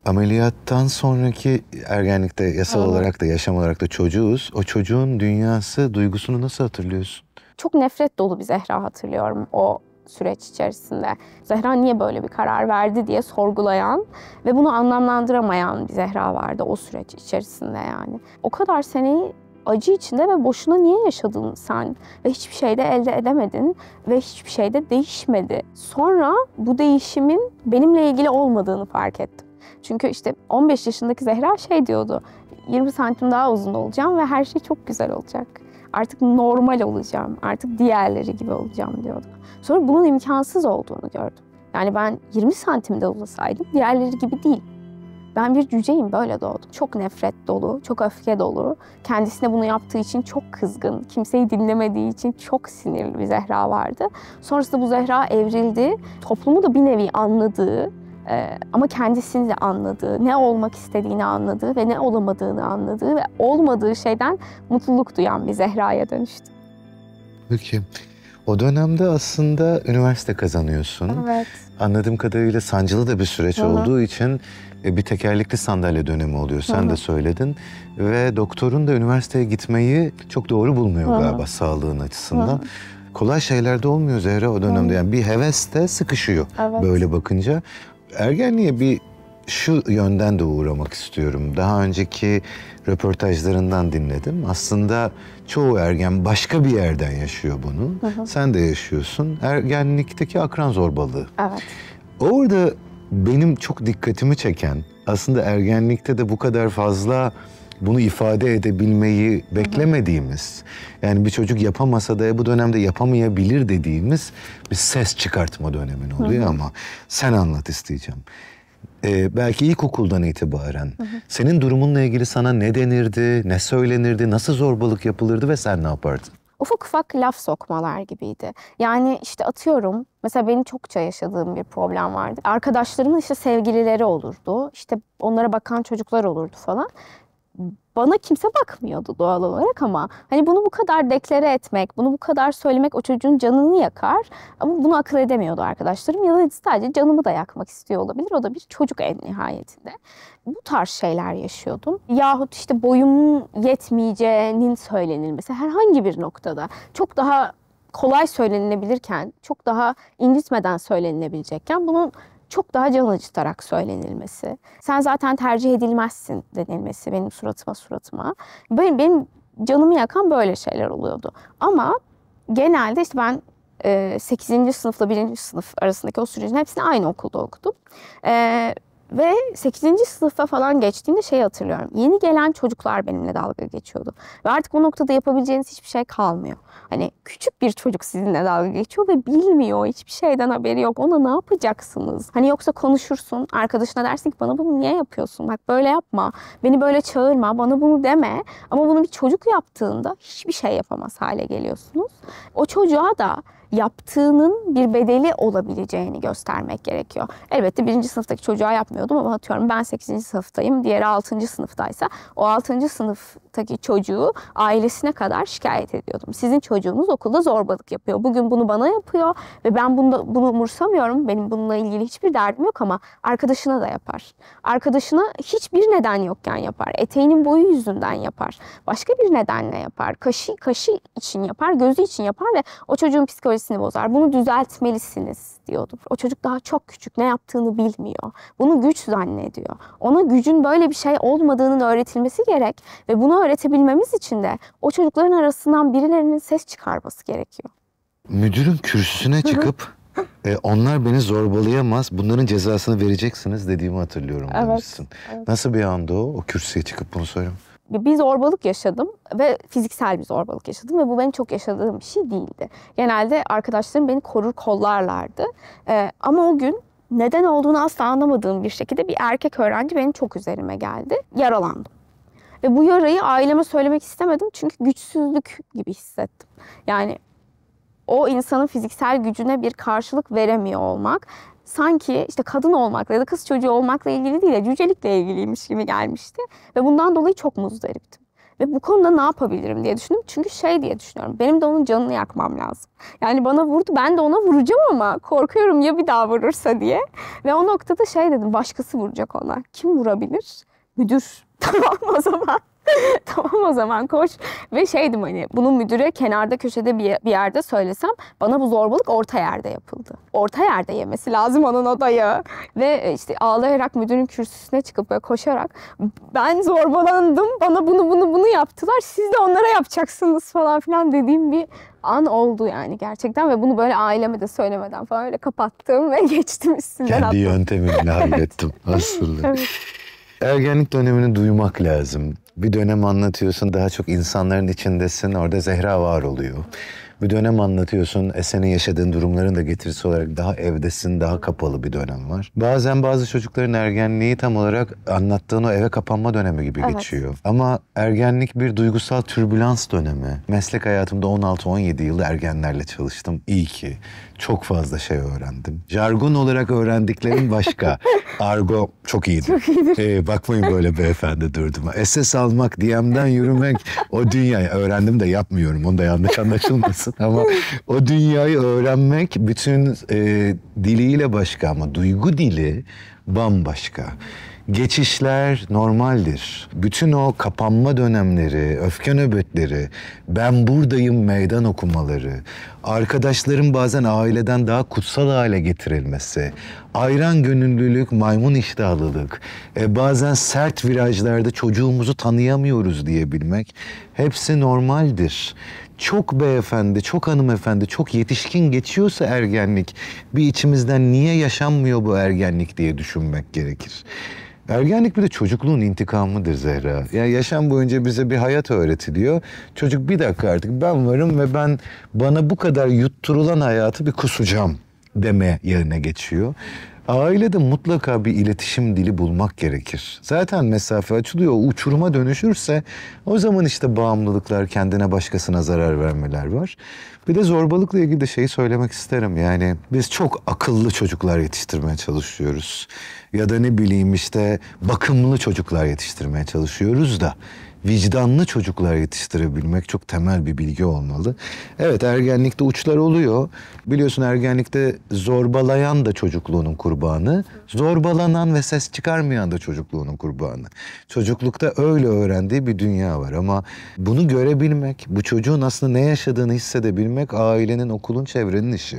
ameliyattan sonraki ergenlikte yasal evet. olarak da yaşam olarak da çocuğuz. O çocuğun dünyası, duygusunu nasıl hatırlıyorsun? Çok nefret dolu bir Zehra hatırlıyorum o süreç içerisinde. Zehra niye böyle bir karar verdi diye sorgulayan ve bunu anlamlandıramayan bir Zehra vardı o süreç içerisinde yani. O kadar seneyi acı içinde ve boşuna niye yaşadın sen? Ve hiçbir şey de elde edemedin ve hiçbir şey de değişmedi. Sonra bu değişimin benimle ilgili olmadığını fark ettim. Çünkü işte 15 yaşındaki Zehra şey diyordu. 20 santim daha uzun olacağım ve her şey çok güzel olacak. Artık normal olacağım. Artık diğerleri gibi olacağım diyordu. Sonra bunun imkansız olduğunu gördüm. Yani ben 20 santimde olsaydım diğerleri gibi değil. Ben bir cüceyim böyle doğdum. Çok nefret dolu, çok öfke dolu. Kendisine bunu yaptığı için çok kızgın, kimseyi dinlemediği için çok sinirli bir Zehra vardı. Sonrasında bu Zehra evrildi. Toplumu da bir nevi anladığı, ee, ama kendisini de anladığı, ne olmak istediğini anladığı ve ne olamadığını anladığı ve olmadığı şeyden mutluluk duyan bir Zehra'ya dönüştü. Peki. O dönemde aslında üniversite kazanıyorsun. Evet. Anladığım kadarıyla sancılı da bir süreç Hı-hı. olduğu için e, bir tekerlekli sandalye dönemi oluyor. Sen Hı-hı. de söyledin. Ve doktorun da üniversiteye gitmeyi çok doğru bulmuyor Hı-hı. galiba sağlığın açısından. Hı-hı kolay şeyler de olmuyor Zehra o dönemde. Yani bir heves de sıkışıyor evet. böyle bakınca. Ergenliğe bir şu yönden de uğramak istiyorum. Daha önceki röportajlarından dinledim. Aslında çoğu ergen başka bir yerden yaşıyor bunu. Hı hı. Sen de yaşıyorsun. Ergenlikteki akran zorbalığı. Evet. Orada benim çok dikkatimi çeken aslında ergenlikte de bu kadar fazla bunu ifade edebilmeyi beklemediğimiz, yani bir çocuk yapamasa da e, bu dönemde yapamayabilir dediğimiz bir ses çıkartma dönemin oluyor Hı-hı. ama sen anlat isteyeceğim. Ee, belki ilkokuldan itibaren Hı-hı. senin durumunla ilgili sana ne denirdi, ne söylenirdi, nasıl zorbalık yapılırdı ve sen ne yapardın? ufak ufak laf sokmalar gibiydi. Yani işte atıyorum mesela benim çokça yaşadığım bir problem vardı. Arkadaşlarımın işte sevgilileri olurdu. İşte onlara bakan çocuklar olurdu falan bana kimse bakmıyordu doğal olarak ama hani bunu bu kadar deklare etmek, bunu bu kadar söylemek o çocuğun canını yakar. Ama bunu akıl edemiyordu arkadaşlarım ya da sadece canımı da yakmak istiyor olabilir. O da bir çocuk en nihayetinde. Bu tarz şeyler yaşıyordum. Yahut işte boyumun yetmeyeceğinin söylenilmesi herhangi bir noktada çok daha kolay söylenilebilirken, çok daha incitmeden söylenilebilecekken bunun çok daha can acıtarak söylenilmesi. Sen zaten tercih edilmezsin denilmesi benim suratıma suratıma. Benim, benim canımı yakan böyle şeyler oluyordu. Ama genelde işte ben 8. sınıfla 1. sınıf arasındaki o sürecin hepsini aynı okulda okudum. Ve 8. sınıfa falan geçtiğimde şey hatırlıyorum. Yeni gelen çocuklar benimle dalga geçiyordu. Ve artık o noktada yapabileceğiniz hiçbir şey kalmıyor. Hani küçük bir çocuk sizinle dalga geçiyor ve bilmiyor. Hiçbir şeyden haberi yok. Ona ne yapacaksınız? Hani yoksa konuşursun. Arkadaşına dersin ki bana bunu niye yapıyorsun? Bak böyle yapma. Beni böyle çağırma. Bana bunu deme. Ama bunu bir çocuk yaptığında hiçbir şey yapamaz hale geliyorsunuz. O çocuğa da yaptığının bir bedeli olabileceğini göstermek gerekiyor. Elbette birinci sınıftaki çocuğa yapmıyordum ama atıyorum ben sekizinci sınıftayım, diğeri altıncı sınıftaysa o altıncı sınıftaki çocuğu ailesine kadar şikayet ediyordum. Sizin çocuğunuz okulda zorbalık yapıyor. Bugün bunu bana yapıyor ve ben bunu, bunu umursamıyorum. Benim bununla ilgili hiçbir derdim yok ama arkadaşına da yapar. Arkadaşına hiçbir neden yokken yapar. Eteğinin boyu yüzünden yapar. Başka bir nedenle yapar. Kaşı kaşı için yapar, gözü için yapar ve o çocuğun psikolojisi psikolojisini bozar. Bunu düzeltmelisiniz diyordum. O çocuk daha çok küçük, ne yaptığını bilmiyor. Bunu güç zannediyor. Ona gücün böyle bir şey olmadığının öğretilmesi gerek ve bunu öğretebilmemiz için de o çocukların arasından birilerinin ses çıkarması gerekiyor. Müdürün kürsüsüne çıkıp e, onlar beni zorbalayamaz, bunların cezasını vereceksiniz dediğimi hatırlıyorum evet, demişsin. Evet. Nasıl bir anda o, o kürsüye çıkıp bunu söylemek? bir zorbalık yaşadım ve fiziksel bir zorbalık yaşadım ve bu benim çok yaşadığım bir şey değildi. Genelde arkadaşlarım beni korur kollarlardı. Ee, ama o gün neden olduğunu asla anlamadığım bir şekilde bir erkek öğrenci benim çok üzerime geldi. Yaralandım. Ve bu yarayı aileme söylemek istemedim çünkü güçsüzlük gibi hissettim. Yani o insanın fiziksel gücüne bir karşılık veremiyor olmak sanki işte kadın olmakla ya da kız çocuğu olmakla ilgili değil de cücelikle ilgiliymiş gibi gelmişti. Ve bundan dolayı çok muzdariptim. Ve bu konuda ne yapabilirim diye düşündüm. Çünkü şey diye düşünüyorum. Benim de onun canını yakmam lazım. Yani bana vurdu ben de ona vuracağım ama korkuyorum ya bir daha vurursa diye. Ve o noktada şey dedim başkası vuracak ona. Kim vurabilir? Müdür. Tamam o zaman. tamam o zaman koş. Ve şeydim hani bunu müdüre kenarda köşede bir, bir yerde söylesem bana bu zorbalık orta yerde yapıldı. Orta yerde yemesi lazım onun odayı. Ve e, işte ağlayarak müdürün kürsüsüne çıkıp böyle koşarak ben zorbalandım bana bunu bunu bunu yaptılar siz de onlara yapacaksınız falan filan dediğim bir an oldu yani gerçekten ve bunu böyle aileme de söylemeden falan öyle kapattım ve geçtim üstünden. Kendi attım. yöntemimle hallettim aslında. evet. Ergenlik dönemini duymak lazım bir dönem anlatıyorsun daha çok insanların içindesin orada Zehra var oluyor. Bir dönem anlatıyorsun e senin yaşadığın durumların da getirisi olarak daha evdesin daha kapalı bir dönem var. Bazen bazı çocukların ergenliği tam olarak anlattığın o eve kapanma dönemi gibi evet. geçiyor. Ama ergenlik bir duygusal türbülans dönemi. Meslek hayatımda 16-17 yıl ergenlerle çalıştım iyi ki çok fazla şey öğrendim. Jargon olarak öğrendiklerim başka. Argo çok iyidir. Çok iyidir. Ee, bakmayın böyle beyefendi durduma. SS almak, DM'den yürümek o dünyayı öğrendim de yapmıyorum. Onu da yanlış anlaşılmasın. Ama o dünyayı öğrenmek bütün e, diliyle başka ama duygu dili bambaşka. Geçişler normaldir. Bütün o kapanma dönemleri, öfke nöbetleri, ben buradayım meydan okumaları, arkadaşların bazen aileden daha kutsal hale getirilmesi, ayran gönüllülük, maymun iştahlılık, e bazen sert virajlarda çocuğumuzu tanıyamıyoruz diyebilmek hepsi normaldir çok beyefendi, çok hanımefendi, çok yetişkin geçiyorsa ergenlik bir içimizden niye yaşanmıyor bu ergenlik diye düşünmek gerekir. Ergenlik bir de çocukluğun intikamıdır Zehra. Yani yaşam boyunca bize bir hayat öğretiliyor. Çocuk bir dakika artık ben varım ve ben bana bu kadar yutturulan hayatı bir kusacağım deme yerine geçiyor. Ailede mutlaka bir iletişim dili bulmak gerekir. Zaten mesafe açılıyor, uçuruma dönüşürse o zaman işte bağımlılıklar, kendine başkasına zarar vermeler var. Bir de zorbalıkla ilgili de şeyi söylemek isterim. Yani biz çok akıllı çocuklar yetiştirmeye çalışıyoruz. Ya da ne bileyim işte bakımlı çocuklar yetiştirmeye çalışıyoruz da vicdanlı çocuklar yetiştirebilmek çok temel bir bilgi olmalı. Evet ergenlikte uçlar oluyor. Biliyorsun ergenlikte zorbalayan da çocukluğunun kurbanı, zorbalanan ve ses çıkarmayan da çocukluğunun kurbanı. Çocuklukta öyle öğrendiği bir dünya var ama bunu görebilmek, bu çocuğun aslında ne yaşadığını hissedebilmek ailenin, okulun, çevrenin işi.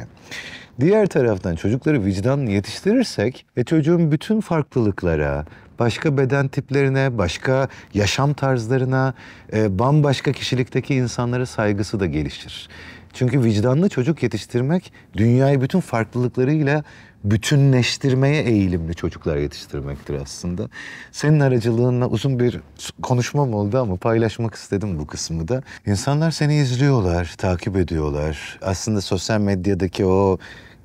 Diğer taraftan çocukları vicdanlı yetiştirirsek ve çocuğun bütün farklılıklara, başka beden tiplerine, başka yaşam tarzlarına, e, bambaşka kişilikteki insanlara saygısı da gelişir. Çünkü vicdanlı çocuk yetiştirmek dünyayı bütün farklılıklarıyla bütünleştirmeye eğilimli çocuklar yetiştirmektir aslında. Senin aracılığınla uzun bir konuşmam oldu ama paylaşmak istedim bu kısmı da. İnsanlar seni izliyorlar, takip ediyorlar. Aslında sosyal medyadaki o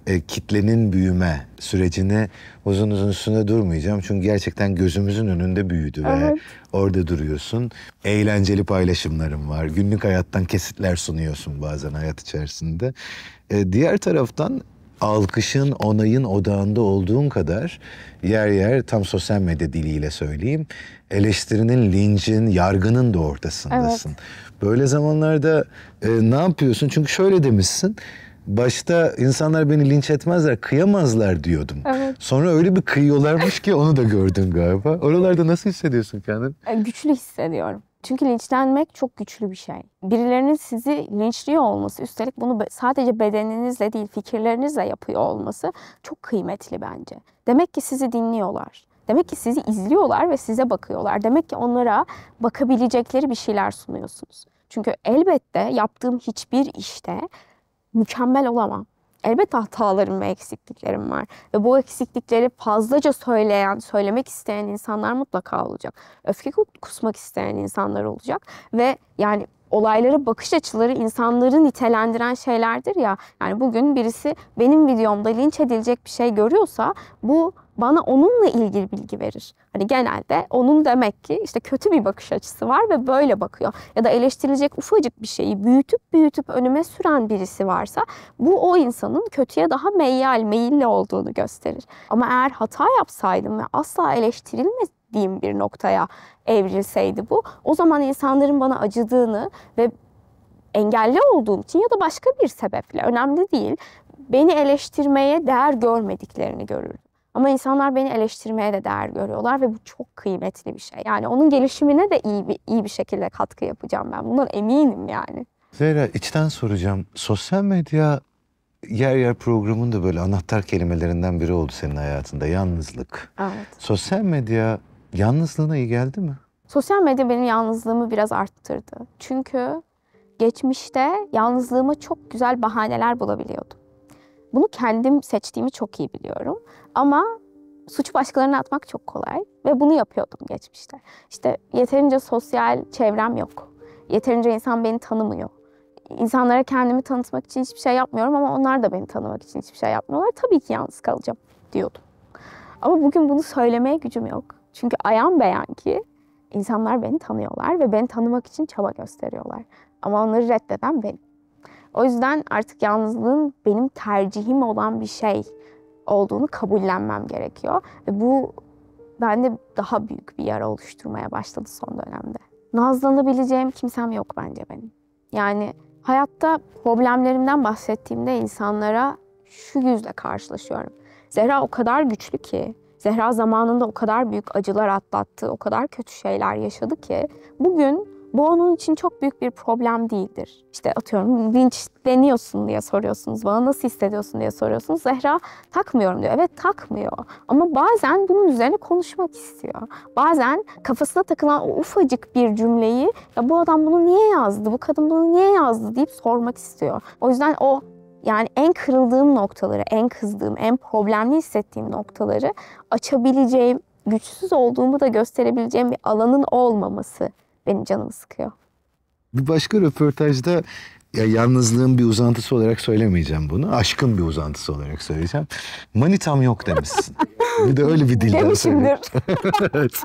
e, kitlenin büyüme sürecini uzun uzun üstünde durmayacağım. Çünkü gerçekten gözümüzün önünde büyüdü evet. ve orada duruyorsun. Eğlenceli paylaşımların var. Günlük hayattan kesitler sunuyorsun bazen hayat içerisinde. E, diğer taraftan alkışın, onayın odağında olduğun kadar yer yer tam sosyal medya diliyle söyleyeyim eleştirinin, lincin, yargının da ortasındasın. Evet. Böyle zamanlarda e, ne yapıyorsun? Çünkü şöyle demişsin başta insanlar beni linç etmezler, kıyamazlar diyordum. Evet. Sonra öyle bir kıyıyorlarmış ki onu da gördüm galiba. Oralarda nasıl hissediyorsun kendini? E, güçlü hissediyorum. Çünkü linçlenmek çok güçlü bir şey. Birilerinin sizi linçliyor olması, üstelik bunu sadece bedeninizle değil fikirlerinizle yapıyor olması çok kıymetli bence. Demek ki sizi dinliyorlar. Demek ki sizi izliyorlar ve size bakıyorlar. Demek ki onlara bakabilecekleri bir şeyler sunuyorsunuz. Çünkü elbette yaptığım hiçbir işte mükemmel olamam. Elbette hatalarım ve eksikliklerim var. Ve bu eksiklikleri fazlaca söyleyen, söylemek isteyen insanlar mutlaka olacak. Öfke kusmak isteyen insanlar olacak. Ve yani olaylara bakış açıları insanları nitelendiren şeylerdir ya. Yani bugün birisi benim videomda linç edilecek bir şey görüyorsa bu bana onunla ilgili bilgi verir. Hani genelde onun demek ki işte kötü bir bakış açısı var ve böyle bakıyor. Ya da eleştirilecek ufacık bir şeyi büyütüp büyütüp önüme süren birisi varsa bu o insanın kötüye daha meyyal, meyilli olduğunu gösterir. Ama eğer hata yapsaydım ve asla eleştirilmediğim bir noktaya evrilseydi bu. O zaman insanların bana acıdığını ve engelli olduğum için ya da başka bir sebeple önemli değil beni eleştirmeye değer görmediklerini görürdüm. Ama insanlar beni eleştirmeye de değer görüyorlar ve bu çok kıymetli bir şey. Yani onun gelişimine de iyi bir, iyi bir şekilde katkı yapacağım ben. Bundan eminim yani. Zehra içten soracağım. Sosyal medya yer yer programın da böyle anahtar kelimelerinden biri oldu senin hayatında. Yalnızlık. Evet. Sosyal medya yalnızlığına iyi geldi mi? Sosyal medya benim yalnızlığımı biraz arttırdı. Çünkü geçmişte yalnızlığıma çok güzel bahaneler bulabiliyordum. Bunu kendim seçtiğimi çok iyi biliyorum. Ama suçu başkalarına atmak çok kolay ve bunu yapıyordum geçmişte. İşte yeterince sosyal çevrem yok. Yeterince insan beni tanımıyor. İnsanlara kendimi tanıtmak için hiçbir şey yapmıyorum ama onlar da beni tanımak için hiçbir şey yapmıyorlar. Tabii ki yalnız kalacağım diyordum. Ama bugün bunu söylemeye gücüm yok. Çünkü ayağım beyan ki insanlar beni tanıyorlar ve beni tanımak için çaba gösteriyorlar. Ama onları reddeden benim. O yüzden artık yalnızlığın benim tercihim olan bir şey olduğunu kabullenmem gerekiyor. Ve bu bende daha büyük bir yara oluşturmaya başladı son dönemde. Nazlanabileceğim kimsem yok bence benim. Yani hayatta problemlerimden bahsettiğimde insanlara şu yüzle karşılaşıyorum. Zehra o kadar güçlü ki, Zehra zamanında o kadar büyük acılar atlattı, o kadar kötü şeyler yaşadı ki bugün bu onun için çok büyük bir problem değildir. İşte atıyorum linçleniyorsun diye soruyorsunuz bana nasıl hissediyorsun diye soruyorsunuz. Zehra takmıyorum diyor. Evet takmıyor ama bazen bunun üzerine konuşmak istiyor. Bazen kafasına takılan o ufacık bir cümleyi ya bu adam bunu niye yazdı, bu kadın bunu niye yazdı deyip sormak istiyor. O yüzden o yani en kırıldığım noktaları, en kızdığım, en problemli hissettiğim noktaları açabileceğim, güçsüz olduğumu da gösterebileceğim bir alanın olmaması benim canımı sıkıyor. Bir başka röportajda ya yalnızlığın bir uzantısı olarak söylemeyeceğim bunu. Aşkın bir uzantısı olarak söyleyeceğim. Manitam yok demişsin. bir de öyle bir dilden söyle. evet.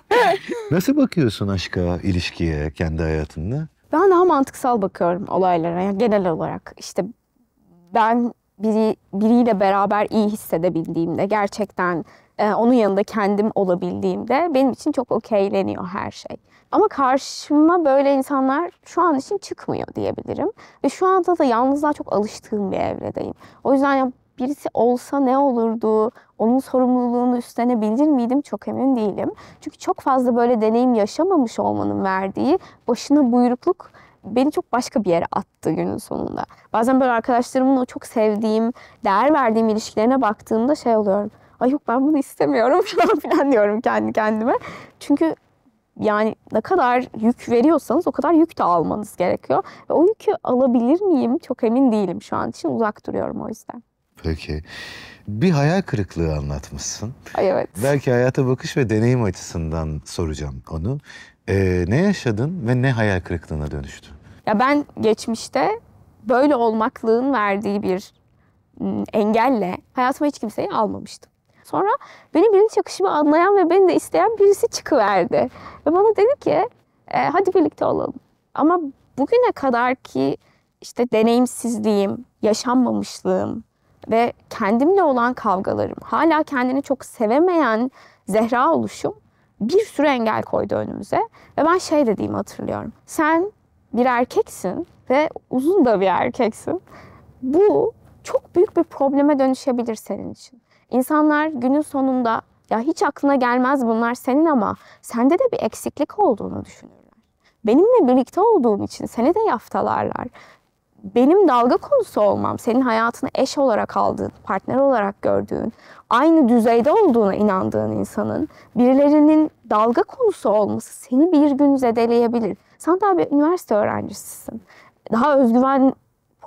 Nasıl bakıyorsun aşka, ilişkiye, kendi hayatında? Ben daha mantıksal bakıyorum olaylara yani genel olarak. İşte ben biri, biriyle beraber iyi hissedebildiğimde, gerçekten e, onun yanında kendim olabildiğimde benim için çok okeyleniyor her şey. Ama karşıma böyle insanlar şu an için çıkmıyor diyebilirim. Ve şu anda da yalnızlığa çok alıştığım bir evredeyim. O yüzden ya birisi olsa ne olurdu, onun sorumluluğunu üstlenebilir miydim çok emin değilim. Çünkü çok fazla böyle deneyim yaşamamış olmanın verdiği başına buyrukluk beni çok başka bir yere attı günün sonunda. Bazen böyle arkadaşlarımın o çok sevdiğim, değer verdiğim ilişkilerine baktığımda şey oluyorum. Ay yok ben bunu istemiyorum falan filan diyorum kendi kendime. Çünkü yani ne kadar yük veriyorsanız o kadar yük de almanız gerekiyor. Ve o yükü alabilir miyim çok emin değilim şu an için uzak duruyorum o yüzden. Peki. Bir hayal kırıklığı anlatmışsın. Ay evet. Belki hayata bakış ve deneyim açısından soracağım onu. Ee, ne yaşadın ve ne hayal kırıklığına dönüştü? Ya ben geçmişte böyle olmaklığın verdiği bir engelle hayatıma hiç kimseyi almamıştım. Sonra benim bilinç yakışımı anlayan ve beni de isteyen birisi çıkıverdi. Ve bana dedi ki e, hadi birlikte olalım. Ama bugüne kadar ki işte deneyimsizliğim, yaşanmamışlığım ve kendimle olan kavgalarım, hala kendini çok sevemeyen Zehra oluşum bir sürü engel koydu önümüze. Ve ben şey dediğimi hatırlıyorum. Sen bir erkeksin ve uzun da bir erkeksin. Bu çok büyük bir probleme dönüşebilir senin için. İnsanlar günün sonunda ya hiç aklına gelmez bunlar senin ama sende de bir eksiklik olduğunu düşünürler. Benimle birlikte olduğun için seni de yaftalarlar. Benim dalga konusu olmam, senin hayatını eş olarak aldığın, partner olarak gördüğün, aynı düzeyde olduğuna inandığın insanın birilerinin dalga konusu olması seni bir gün zedeleyebilir. Sen daha bir üniversite öğrencisisin. Daha özgüven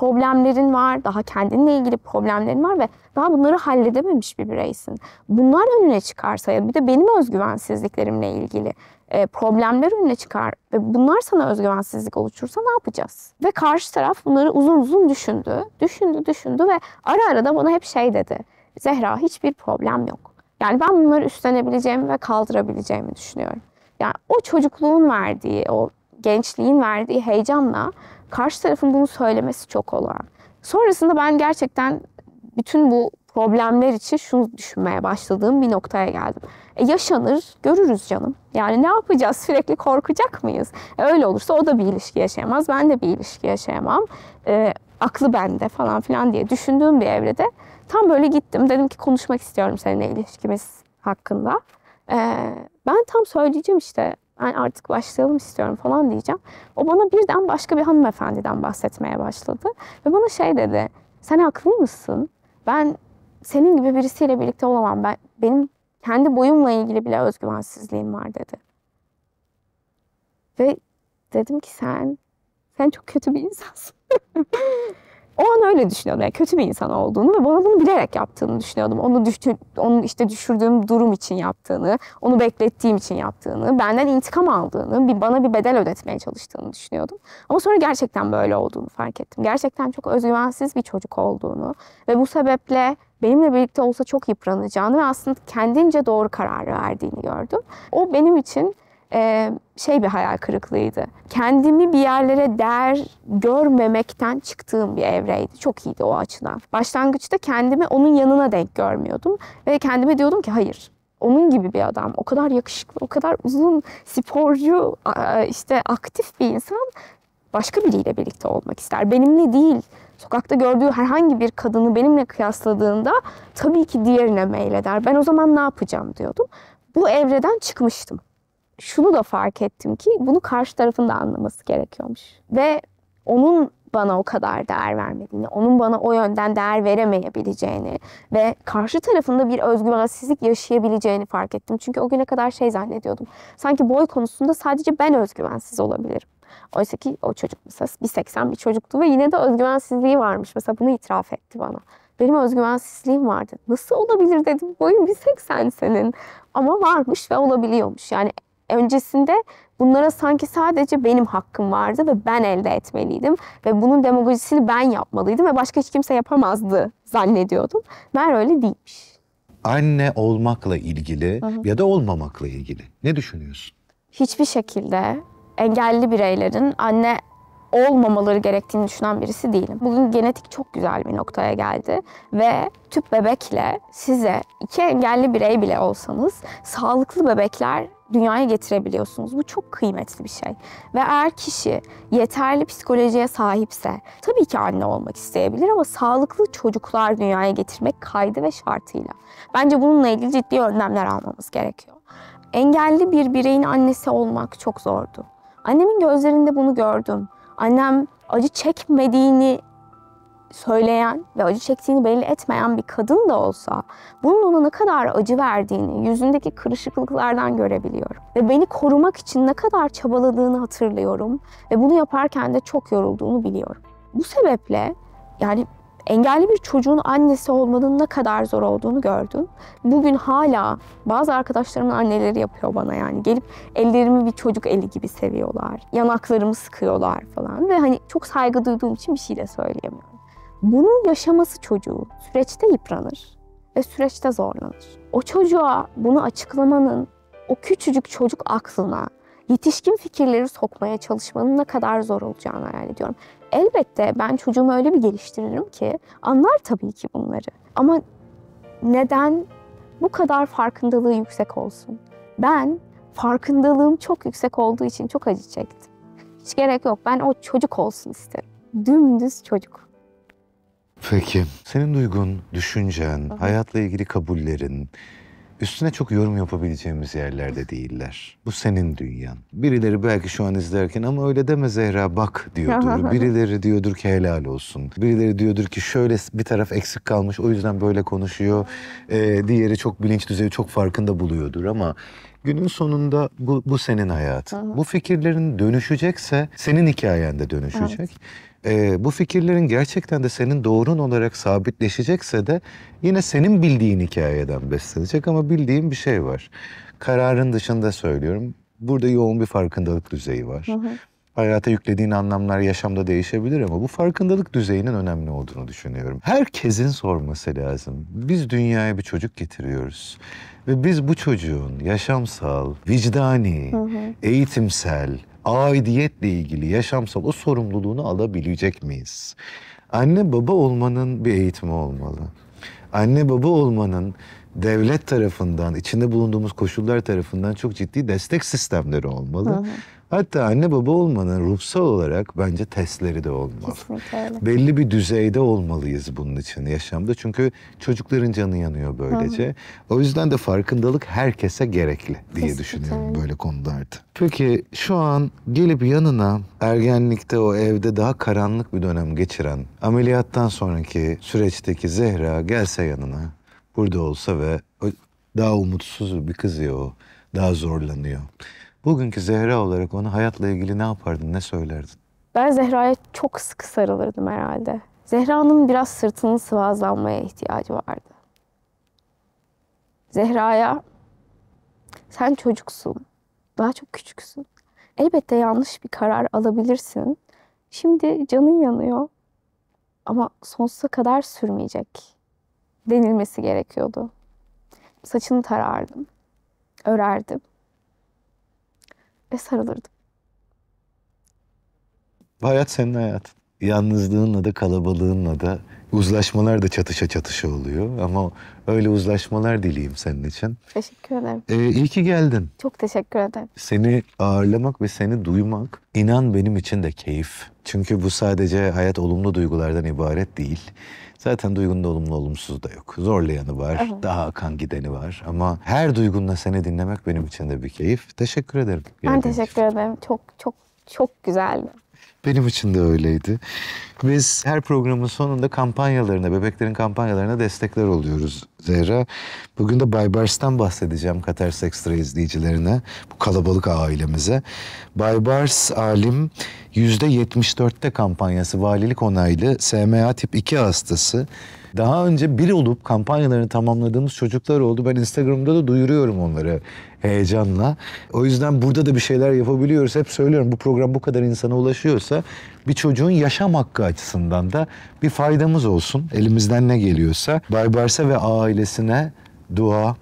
problemlerin var, daha kendinle ilgili problemlerin var ve daha bunları halledememiş bir bireysin. Bunlar önüne çıkarsa ya bir de benim özgüvensizliklerimle ilgili e, problemler önüne çıkar ve bunlar sana özgüvensizlik oluştursa ne yapacağız? Ve karşı taraf bunları uzun uzun düşündü, düşündü, düşündü ve ara ara da bana hep şey dedi. Zehra hiçbir problem yok. Yani ben bunları üstlenebileceğimi ve kaldırabileceğimi düşünüyorum. Yani o çocukluğun verdiği, o gençliğin verdiği heyecanla karşı tarafın bunu söylemesi çok olağan. Sonrasında ben gerçekten bütün bu problemler için şunu düşünmeye başladığım bir noktaya geldim. E yaşanır, görürüz canım. Yani ne yapacağız? Sürekli korkacak mıyız? E öyle olursa o da bir ilişki yaşayamaz, ben de bir ilişki yaşayamam. E, aklı bende falan filan diye düşündüğüm bir evrede tam böyle gittim. Dedim ki konuşmak istiyorum seninle ilişkimiz hakkında. E, ben tam söyleyeceğim işte ben artık başlayalım istiyorum falan diyeceğim. O bana birden başka bir hanımefendiden bahsetmeye başladı. Ve bana şey dedi, sen haklı mısın? Ben senin gibi birisiyle birlikte olamam. Ben, benim kendi boyumla ilgili bile özgüvensizliğim var dedi. Ve dedim ki sen, sen çok kötü bir insansın. o an öyle düşünüyordum. Yani kötü bir insan olduğunu ve bana bunu bilerek yaptığını düşünüyordum. Onu düştü, onun işte düşürdüğüm durum için yaptığını, onu beklettiğim için yaptığını, benden intikam aldığını, bir bana bir bedel ödetmeye çalıştığını düşünüyordum. Ama sonra gerçekten böyle olduğunu fark ettim. Gerçekten çok özgüvensiz bir çocuk olduğunu ve bu sebeple benimle birlikte olsa çok yıpranacağını ve aslında kendince doğru kararı verdiğini gördüm. O benim için e, şey bir hayal kırıklığıydı. Kendimi bir yerlere değer görmemekten çıktığım bir evreydi. Çok iyiydi o açıdan. Başlangıçta kendimi onun yanına denk görmüyordum ve kendime diyordum ki hayır onun gibi bir adam. O kadar yakışıklı, o kadar uzun, sporcu, işte aktif bir insan başka biriyle birlikte olmak ister. Benimle değil. Sokakta gördüğü herhangi bir kadını benimle kıyasladığında tabii ki diğerine meyleder. Ben o zaman ne yapacağım diyordum. Bu evreden çıkmıştım şunu da fark ettim ki bunu karşı tarafın da anlaması gerekiyormuş. Ve onun bana o kadar değer vermediğini, onun bana o yönden değer veremeyebileceğini ve karşı tarafında bir özgüvensizlik yaşayabileceğini fark ettim. Çünkü o güne kadar şey zannediyordum. Sanki boy konusunda sadece ben özgüvensiz olabilirim. Oysa ki o çocuk mesela 1.80 bir çocuktu ve yine de özgüvensizliği varmış. Mesela bunu itiraf etti bana. Benim özgüvensizliğim vardı. Nasıl olabilir dedim. Boyun 1.80 senin. Ama varmış ve olabiliyormuş. Yani Öncesinde bunlara sanki sadece benim hakkım vardı ve ben elde etmeliydim. Ve bunun demagojisini ben yapmalıydım ve başka hiç kimse yapamazdı zannediyordum. Meğer öyle değilmiş. Anne olmakla ilgili Hı-hı. ya da olmamakla ilgili ne düşünüyorsun? Hiçbir şekilde engelli bireylerin anne olmamaları gerektiğini düşünen birisi değilim. Bugün genetik çok güzel bir noktaya geldi ve tüp bebekle size iki engelli birey bile olsanız sağlıklı bebekler dünyaya getirebiliyorsunuz. Bu çok kıymetli bir şey. Ve eğer kişi yeterli psikolojiye sahipse tabii ki anne olmak isteyebilir ama sağlıklı çocuklar dünyaya getirmek kaydı ve şartıyla. Bence bununla ilgili ciddi önlemler almamız gerekiyor. Engelli bir bireyin annesi olmak çok zordu. Annemin gözlerinde bunu gördüm. Annem acı çekmediğini söyleyen ve acı çektiğini belli etmeyen bir kadın da olsa bunun ona ne kadar acı verdiğini yüzündeki kırışıklıklardan görebiliyorum. Ve beni korumak için ne kadar çabaladığını hatırlıyorum ve bunu yaparken de çok yorulduğunu biliyorum. Bu sebeple yani engelli bir çocuğun annesi olmanın ne kadar zor olduğunu gördüm. Bugün hala bazı arkadaşlarımın anneleri yapıyor bana yani. Gelip ellerimi bir çocuk eli gibi seviyorlar. Yanaklarımı sıkıyorlar falan ve hani çok saygı duyduğum için bir şey de söyleyemiyorum. Bunu yaşaması çocuğu süreçte yıpranır ve süreçte zorlanır. O çocuğa bunu açıklamanın, o küçücük çocuk aklına yetişkin fikirleri sokmaya çalışmanın ne kadar zor olacağını hayal ediyorum. Elbette ben çocuğumu öyle bir geliştiririm ki anlar tabii ki bunları. Ama neden bu kadar farkındalığı yüksek olsun? Ben farkındalığım çok yüksek olduğu için çok acı çektim. Hiç gerek yok. Ben o çocuk olsun isterim. Dümdüz çocuk. Peki. Senin duygun, düşüncen, Aha. hayatla ilgili kabullerin üstüne çok yorum yapabileceğimiz yerlerde değiller. Bu senin dünyan. Birileri belki şu an izlerken ama öyle deme Zehra bak diyordur. Birileri diyordur ki helal olsun. Birileri diyordur ki şöyle bir taraf eksik kalmış o yüzden böyle konuşuyor. Ee, diğeri çok bilinç düzeyi çok farkında buluyordur ama Günün sonunda bu, bu senin hayatın. Aha. Bu fikirlerin dönüşecekse senin hikayende dönüşecek. Evet e, bu fikirlerin gerçekten de senin doğrun olarak sabitleşecekse de yine senin bildiğin hikayeden beslenecek ama bildiğim bir şey var. Kararın dışında söylüyorum. Burada yoğun bir farkındalık düzeyi var. Hı hı. Hayata yüklediğin anlamlar yaşamda değişebilir ama bu farkındalık düzeyinin önemli olduğunu düşünüyorum. Herkesin sorması lazım. Biz dünyaya bir çocuk getiriyoruz ve biz bu çocuğun yaşamsal, vicdani, hı hı. eğitimsel, aidiyetle ilgili yaşamsal o sorumluluğunu alabilecek miyiz? Anne baba olmanın bir eğitimi olmalı. Anne baba olmanın devlet tarafından, içinde bulunduğumuz koşullar tarafından çok ciddi destek sistemleri olmalı. Hı Hatta anne baba olmanın ruhsal olarak bence testleri de olmalı. Kesinlikle Belli bir düzeyde olmalıyız bunun için yaşamda. Çünkü çocukların canı yanıyor böylece. Hı. O yüzden de farkındalık herkese gerekli diye Kesinlikle. düşünüyorum böyle konularda. Peki şu an gelip yanına ergenlikte o evde daha karanlık bir dönem geçiren ameliyattan sonraki süreçteki Zehra gelse yanına burada olsa ve daha umutsuz bir kız ya o daha zorlanıyor. Bugünkü Zehra olarak ona hayatla ilgili ne yapardın, ne söylerdin? Ben Zehra'ya çok sıkı sarılırdım herhalde. Zehra'nın biraz sırtının sıvazlanmaya ihtiyacı vardı. Zehra'ya sen çocuksun, daha çok küçüksün. Elbette yanlış bir karar alabilirsin. Şimdi canın yanıyor ama sonsuza kadar sürmeyecek denilmesi gerekiyordu. Saçını tarardım, örerdim ve sarılırdım. Hayat senin hayatın. Yalnızlığınla da kalabalığınla da uzlaşmalar da çatışa çatışa oluyor. Ama öyle uzlaşmalar dileyim senin için. Teşekkür ederim. Ee, iyi ki geldin. Çok teşekkür ederim. Seni ağırlamak ve seni duymak inan benim için de keyif. Çünkü bu sadece hayat olumlu duygulardan ibaret değil. Zaten duygunda olumlu olumsuz da yok. Zorlayanı var, evet. daha akan gideni var. Ama her duygunla seni dinlemek benim için de bir keyif. Teşekkür ederim. Ben teşekkür için. ederim. Çok çok çok güzeldi. Benim için de öyleydi. Biz her programın sonunda kampanyalarına, bebeklerin kampanyalarına destekler oluyoruz Zehra. Bugün de Baybars'tan bahsedeceğim Katar Extra izleyicilerine, bu kalabalık ailemize. Baybars Alim %74'te kampanyası, valilik onaylı SMA tip 2 hastası daha önce bir olup kampanyalarını tamamladığımız çocuklar oldu. Ben Instagram'da da duyuruyorum onları heyecanla. O yüzden burada da bir şeyler yapabiliyoruz. Hep söylüyorum bu program bu kadar insana ulaşıyorsa bir çocuğun yaşam hakkı açısından da bir faydamız olsun. Elimizden ne geliyorsa Baybars'a ve ailesine dua,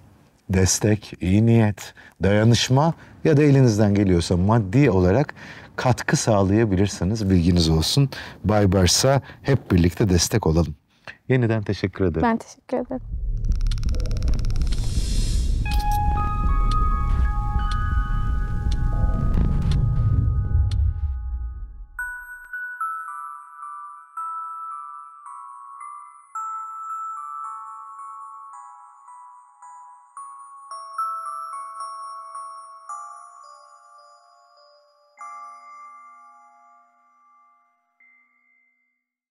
destek, iyi niyet, dayanışma ya da elinizden geliyorsa maddi olarak katkı sağlayabilirsiniz bilginiz olsun. Baybars'a hep birlikte destek olalım. Yeniden teşekkür ederim. Ben teşekkür ederim.